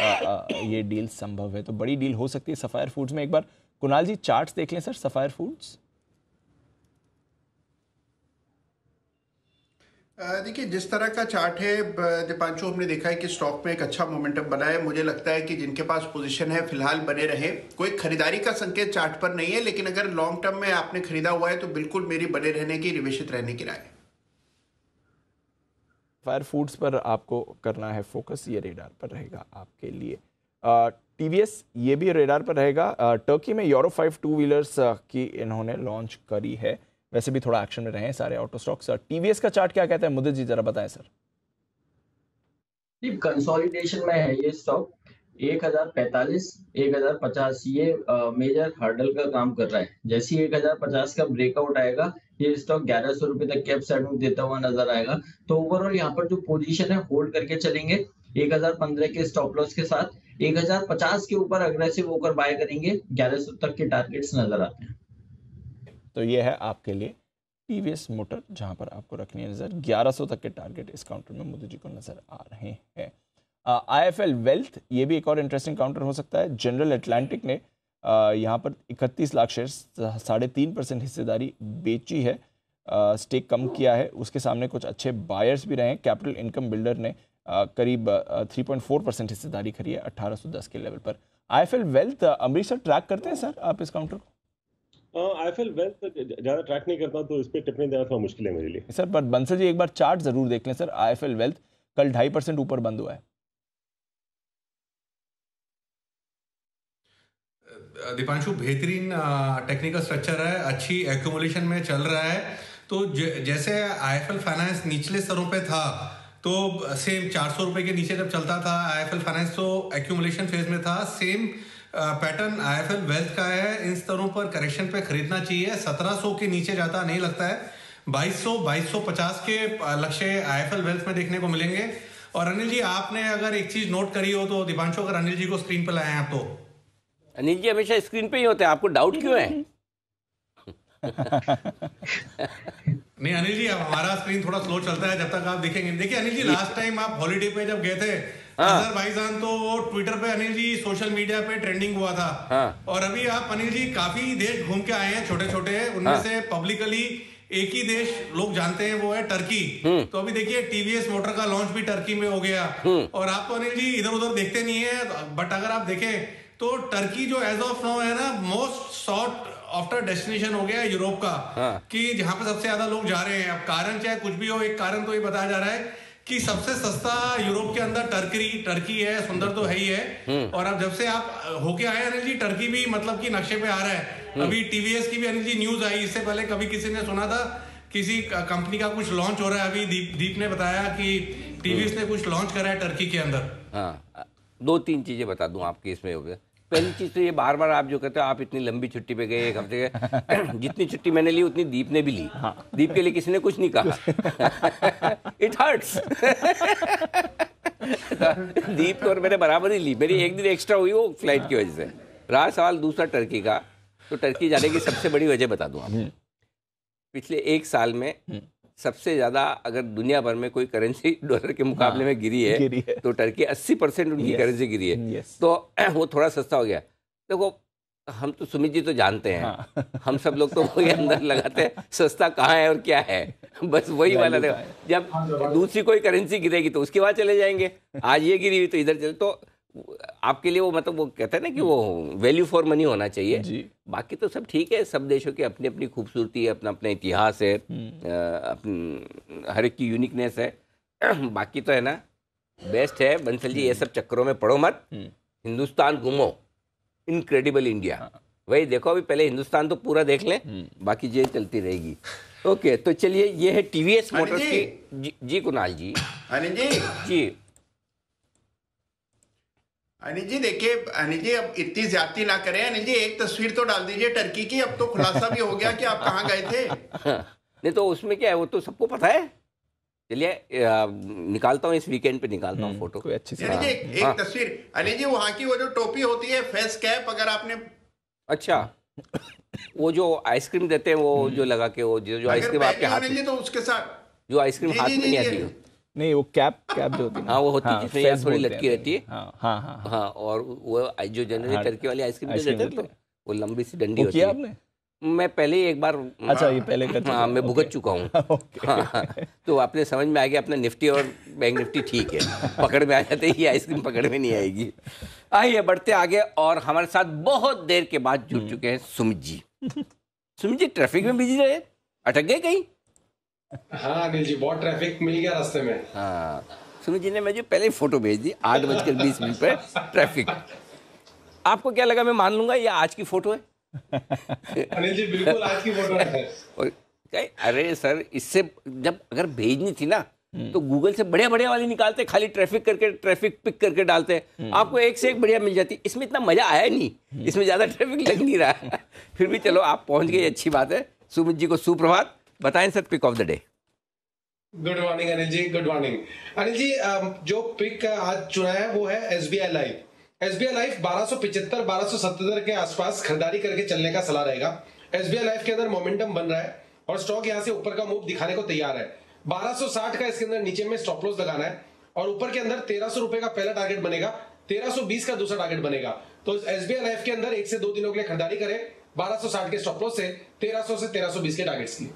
आ, आ, ये डील संभव है तो बड़ी डील हो सकती है सफ़ायर फूड्स में एक बार कुणाल जी चार्ट देख लें सर सफ़ायर फूड्स देखिए जिस तरह का चार्ट है दीपांशु हमने देखा है कि स्टॉक में एक अच्छा मोमेंटम बना है मुझे लगता है कि जिनके पास पोजीशन है फिलहाल बने रहे कोई खरीदारी का संकेत चार्ट पर नहीं है लेकिन अगर लॉन्ग टर्म में आपने खरीदा हुआ है तो बिल्कुल मेरी बने रहने की निवेशित रहने की राय फायर फूड्स पर आपको करना है फोकस ये रेडार पर रहेगा आपके लिए टीवीएस ये भी रेडार पर रहेगा टर्की में यूरो फाइव टू व्हीलर्स की इन्होंने लॉन्च करी है वैसे भी थोड़ा एक्शन में रहे हैं सारे ऑटो स्टॉक सर टीवीएस का चार्ट क्या कहता है मुदित जी जरा बताएं सर कंसोलिडेशन में है ये स्टॉक 1045, 1050 ये मेजर हर्डल का काम कर रहा है जैसे ही 1050 का ब्रेकआउट आएगा ये स्टॉक ग्यारह सौ रुपए तक कैप साइड में देता हुआ नजर आएगा तो ओवरऑल यहाँ पर जो पोजीशन है होल्ड करके चलेंगे 1015 के स्टॉप लॉस के साथ 1050 के ऊपर अग्रेसिव होकर बाय करेंगे 1100 तक के टारगेट्स नजर आते हैं तो ये है आपके लिए टी वी एस मोटर जहाँ पर आपको रखनी है नज़र 1100 तक के टारगेट इस काउंटर में मोदी जी को नज़र आ रहे हैं आई एफ एल वेल्थ ये भी एक और इंटरेस्टिंग काउंटर हो सकता है जनरल एटलांटिक ने यहाँ पर 31 लाख शेयर साढ़े तीन परसेंट हिस्सेदारी बेची है स्टेक कम किया है उसके सामने कुछ अच्छे बायर्स भी रहे हैं कैपिटल इनकम बिल्डर ने करीब थ्री पॉइंट फोर परसेंट हिस्सेदारी खरी है अट्ठारह के लेवल पर I F L wealth Amritsar track करते हैं सर आप इस काउंटर को आई फील वेल ज़्यादा ट्रैक नहीं करता तो इस पर टिप्पणी देना थोड़ा मुश्किल है मेरे लिए सर बट बंसल जी एक बार चार्ट जरूर देख लें सर आई फील वेल्थ कल ढाई परसेंट ऊपर बंद हुआ है दीपांशु बेहतरीन टेक्निकल स्ट्रक्चर है अच्छी एक्यूमुलेशन में चल रहा है तो ज, जैसे आई फाइनेंस निचले स्तरों पे था तो सेम चार सौ रुपए के नीचे जब चलता था आई फाइनेंस तो एक्यूमुलेशन फेज में था सेम पैटर्न आईएफएल वेल्थ का है इन स्तरों पर करेक्शन पे खरीदना चाहिए 1700 के नीचे जाता नहीं लगता है 2200 2250 के लक्ष्य आईएफएल वेल्थ में देखने को मिलेंगे और अनिल जी आपने अगर एक चीज नोट करी हो तो दीपांशु अगर अनिल जी को स्क्रीन पर लाए हैं आप तो अनिल जी हमेशा स्क्रीन पे ही होते हैं आपको डाउट क्यों है (laughs) नहीं अनिल जी हमारा स्क्रीन थोड़ा स्लो चलता है जब तक आप देखेंगे देखिए अनिल जी लास्ट टाइम आप हॉलीडे पे जब गए थे भाई हाँ। भाईजान तो वो ट्विटर पे अनिल जी सोशल मीडिया पे ट्रेंडिंग हुआ था हाँ। और अभी आप अनिल जी काफी देश घूम के आए हैं छोटे छोटे उनमें हाँ। से पब्लिकली एक ही देश लोग जानते हैं वो है टर्की हम्म। तो अभी देखिए टीवीएस मोटर का लॉन्च भी टर्की में हो गया हम्म। और आप तो अनिल जी इधर उधर देखते नहीं है बट अगर आप देखें तो टर्की जो एज ऑफ नाउ है ना मोस्ट शॉर्ट आफ्टर डेस्टिनेशन हो गया यूरोप का हाँ. कि जहाँ पे सबसे ज्यादा लोग जा रहे हैं अब कारण चाहे कुछ भी हो एक कारण तो ये बताया जा रहा है कि सबसे सस्ता यूरोप के अंदर टर्की टर्की है सुंदर तो है ही है हम्म। और अब जब से आप होके आए अनिल जी टर्की भी मतलब कि नक्शे पे आ रहा है हम्म। अभी टीवीएस की भी अनिल जी न्यूज आई इससे पहले कभी किसी ने सुना था किसी कंपनी का कुछ लॉन्च हो रहा है अभी दीप दीप ने बताया कि टीवीएस हम्म। ने कुछ लॉन्च करा है टर्की के अंदर हाँ दो तीन चीजें बता दूं आपकी इसमें हो गया पहली चीज तो ये बार बार आप जो कहते हो आप इतनी लंबी छुट्टी पे गए एक हफ्ते गए (coughs) जितनी छुट्टी मैंने ली उतनी दीप ने भी ली हाँ। दीप के लिए किसी ने कुछ नहीं कहा इट (laughs) हर्ट्स (laughs) दीप को और मैंने बराबर ही ली मेरी एक दिन एक्स्ट्रा हुई वो फ्लाइट की वजह से रहा सवाल दूसरा टर्की का तो टर्की जाने की सबसे बड़ी वजह बता दूँ आप हम्म। पिछले एक साल में हम्म। सबसे ज़्यादा अगर दुनिया भर में कोई करेंसी डॉलर (laughs) के मुकाबले हाँ, में गिरी है, गिरी है तो टर्की 80 परसेंट उनकी करेंसी गिरी है तो (clears throat) वो थोड़ा सस्ता हो गया देखो तो हम तो सुमित जी तो जानते हैं हाँ. (laughs) हम सब लोग तो वही अंदर लगाते हैं सस्ता कहाँ है और क्या है बस वही वाला देखो जब दूसरी कोई करेंसी गिरेगी तो उसके बाद चले जाएंगे आज ये गिरी हुई तो इधर चले तो आपके लिए वो मतलब वो कहते हैं ना कि वो वैल्यू फॉर मनी होना चाहिए जी। बाकी तो सब ठीक है सब देशों की अपनी अपनी खूबसूरती है अपना अपना इतिहास है हम्म। अपनी हर एक की यूनिकनेस है (clears throat) बाकी तो है ना बेस्ट है बंसल जी ये हम्म। सब चक्करों में पढ़ो मत हम्म। हिंदुस्तान घूमो इनक्रेडिबल इंडिया हाँ। वही देखो अभी पहले हिंदुस्तान तो पूरा देख लें बाकी जेल चलती रहेगी ओके तो चलिए ये है टीवीएस मोटर्स की जी, जी कुणाल जी जी जी अनिल जी देखिए अनिल जी अब इतनी ज्यादा ना करें अनिल जी एक तस्वीर तो डाल दीजिए टर्की की अब तो खुलासा भी हो गया कि आप कहाँ गए थे (laughs) नहीं तो उसमें क्या है वो तो सबको पता है चलिए निकालता हूँ इस वीकेंड पे निकालता हूँ फोटो हम्म, कोई अच्छी सी एक, एक हाँ। तस्वीर अनिल जी वहाँ की वो जो टोपी होती है फेस कैप अगर आपने अच्छा वो जो आइसक्रीम देते हैं वो हम्म। जो लगा के वो जो आइसक्रीम आपके हाथ में तो उसके साथ जो आइसक्रीम हाथ में नहीं आती है नहीं वो कैप कैप जो होती है हाँ वो होती है हाँ, जिसमें थोड़ी लटकी रहती है हाँ हाँ हाँ हाँ, हाँ और वो जो जनरली टर्की हाँ, वाली आइसक्रीम देते तो हैं वो लंबी सी डंडी होती है आपने मैं पहले ही एक बार अच्छा ये पहले कर हाँ मैं भुगत चुका हूँ (laughs) तो आपने समझ में आ गया अपना निफ्टी और बैंक निफ्टी ठीक है पकड़ में आ जाते ही आइसक्रीम पकड़ में नहीं आएगी आइए बढ़ते आगे और हमारे साथ बहुत देर के बाद जुड़ हम्म। चुके हैं सुमित जी सुमित जी ट्रैफिक में बिजी रहे अटक गए कहीं हाँ जी बहुत ट्रैफिक मिल गया रास्ते में हाँ सुनो जी ने मुझे पहले फोटो भेज दी आठ बजकर बीस मिनट पर ट्रैफिक आपको क्या लगा मैं मान लूंगा ये आज की फोटो है अनिल जी बिल्कुल आज की फोटो है और कहे अरे सर इससे जब अगर भेजनी थी ना तो गूगल से बढ़िया बढ़िया वाली निकालते खाली ट्रैफिक करके ट्रैफिक पिक करके डालते आपको एक से एक बढ़िया मिल जाती इसमें इतना मजा आया नहीं इसमें ज़्यादा ट्रैफिक लग नहीं रहा फिर भी चलो आप पहुंच गए अच्छी बात है सुमित जी को सुप्रभात बताएं sir pick of the day good morning Anil ji good morning Anil ji um, जो पिक आज चुना है वो है S B I life S B I life बारह सौ पिछहत्तर बारह सौ सत्तर के आसपास खरीदारी करके चलने का सलाह रहेगा एस बी आई लाइफ के अंदर मोमेंटम बन रहा है और स्टॉक यहाँ से ऊपर का मूव दिखाने को तैयार है बारह साठ का इसके अंदर नीचे में स्टॉप लॉस लगाना है और ऊपर के अंदर तेरह रुपए का पहला टारगेट बनेगा तेरह सौ बीस का दूसरा टारगेट बनेगा तो एस बी आई लाइफ के अंदर एक से दो दिनों के लिए खरीदारी करें बारह साठ के स्टॉप लॉस से सौ से बीस के टारगेट्स की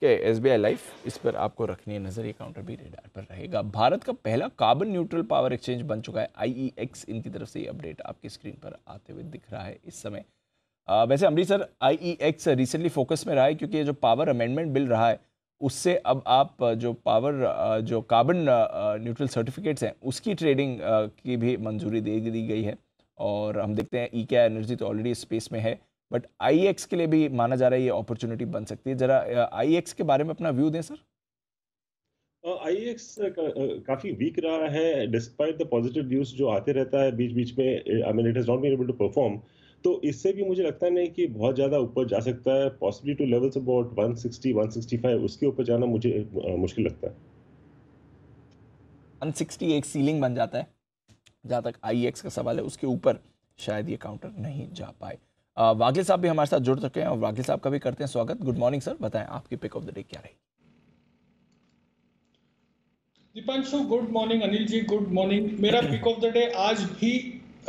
के एस बी आई लाइफ इस पर आपको रखनी है नज़र ये काउंटर भी रेडार पर रहेगा भारत का पहला कार्बन न्यूट्रल पावर एक्सचेंज बन चुका है आई ई एक्स इनकी तरफ से ये अपडेट आपकी स्क्रीन पर आते हुए दिख रहा है इस समय आ, वैसे Amritsar sir I E X recently focus में रहा है क्योंकि ये जो पावर अमेंडमेंट बिल रहा है उससे अब आप जो पावर जो कार्बन न्यूट्रल सर्टिफिकेट्स हैं उसकी ट्रेडिंग की भी मंजूरी दे दी गई है और हम देखते हैं ई क्या एनर्जी तो ऑलरेडी स्पेस में है बट आई के लिए भी माना जा रहा है ये अपॉर्चुनिटी बन सकती है जरा आई के बारे में अपना व्यू दें सर आई uh, का, uh, काफी वीक रहा है डिस्पाइट द पॉजिटिव न्यूज जो आते रहता है बीच बीच में I mean it is not been able to perform तो इससे भी मुझे लगता नहीं कि बहुत ज़्यादा ऊपर जा सकता है पॉसिबली टू लेवल्स अबाउट 160 165 उसके ऊपर जाना मुझे uh, मुश्किल लगता है 160 एक सीलिंग बन जाता है जहाँ तक आई का सवाल है उसके ऊपर शायद ये काउंटर नहीं जा पाए वागिल साहब भी हमारे साथ जुड़ चुके हैं और वागिल साहब का भी करते हैं स्वागत गुड मॉर्निंग सर बताएं आपकी पिक ऑफ द डे क्या रही Dipanshu good morning Anil ji good morning मेरा पिक ऑफ द डे आज भी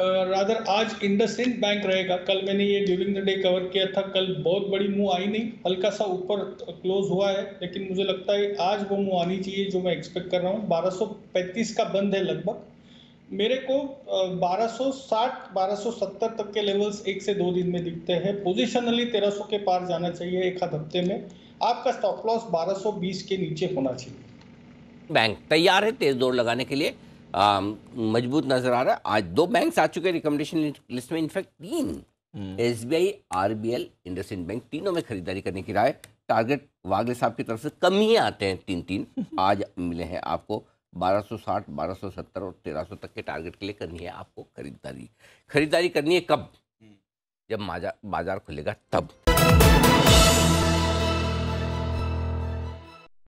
रादर आज इंडस इंड बैंक रहेगा कल मैंने ये ड्यूरिंग द डे कवर किया था कल बहुत बड़ी मुंह आई नहीं हल्का सा ऊपर क्लोज हुआ है लेकिन मुझे लगता है आज वो मुंह आनी चाहिए जो मैं एक्सपेक्ट कर रहा हूँ 1235 का बंद है लगभग मेरे को 1260 1270 तक के लेवल्स एक से दो दिन में दिखते हैं पोजिशनली 1300 के पार जाना चाहिए एक आध हफ्ते में आपका स्टॉप लॉस 1220 के नीचे होना चाहिए बैंक तैयार है तेज दौड़ लगाने के लिए मजबूत नजर आ रहा है आज दो बैंक आ चुके रिकमेंडेशन लिस्ट में इनफैक्ट तीन S B I R B L IndusInd bank तीनों में खरीदारी करने की राय टारगेट वागले साहब की तरफ से कम ही आते हैं तीन तीन (laughs) आज मिले हैं आपको 1260, 1270 और 1300 तक के टारगेट के लिए करनी है आपको खरीदारी खरीदारी करनी है कब हम्म। जब बाजार बाजार खुलेगा तब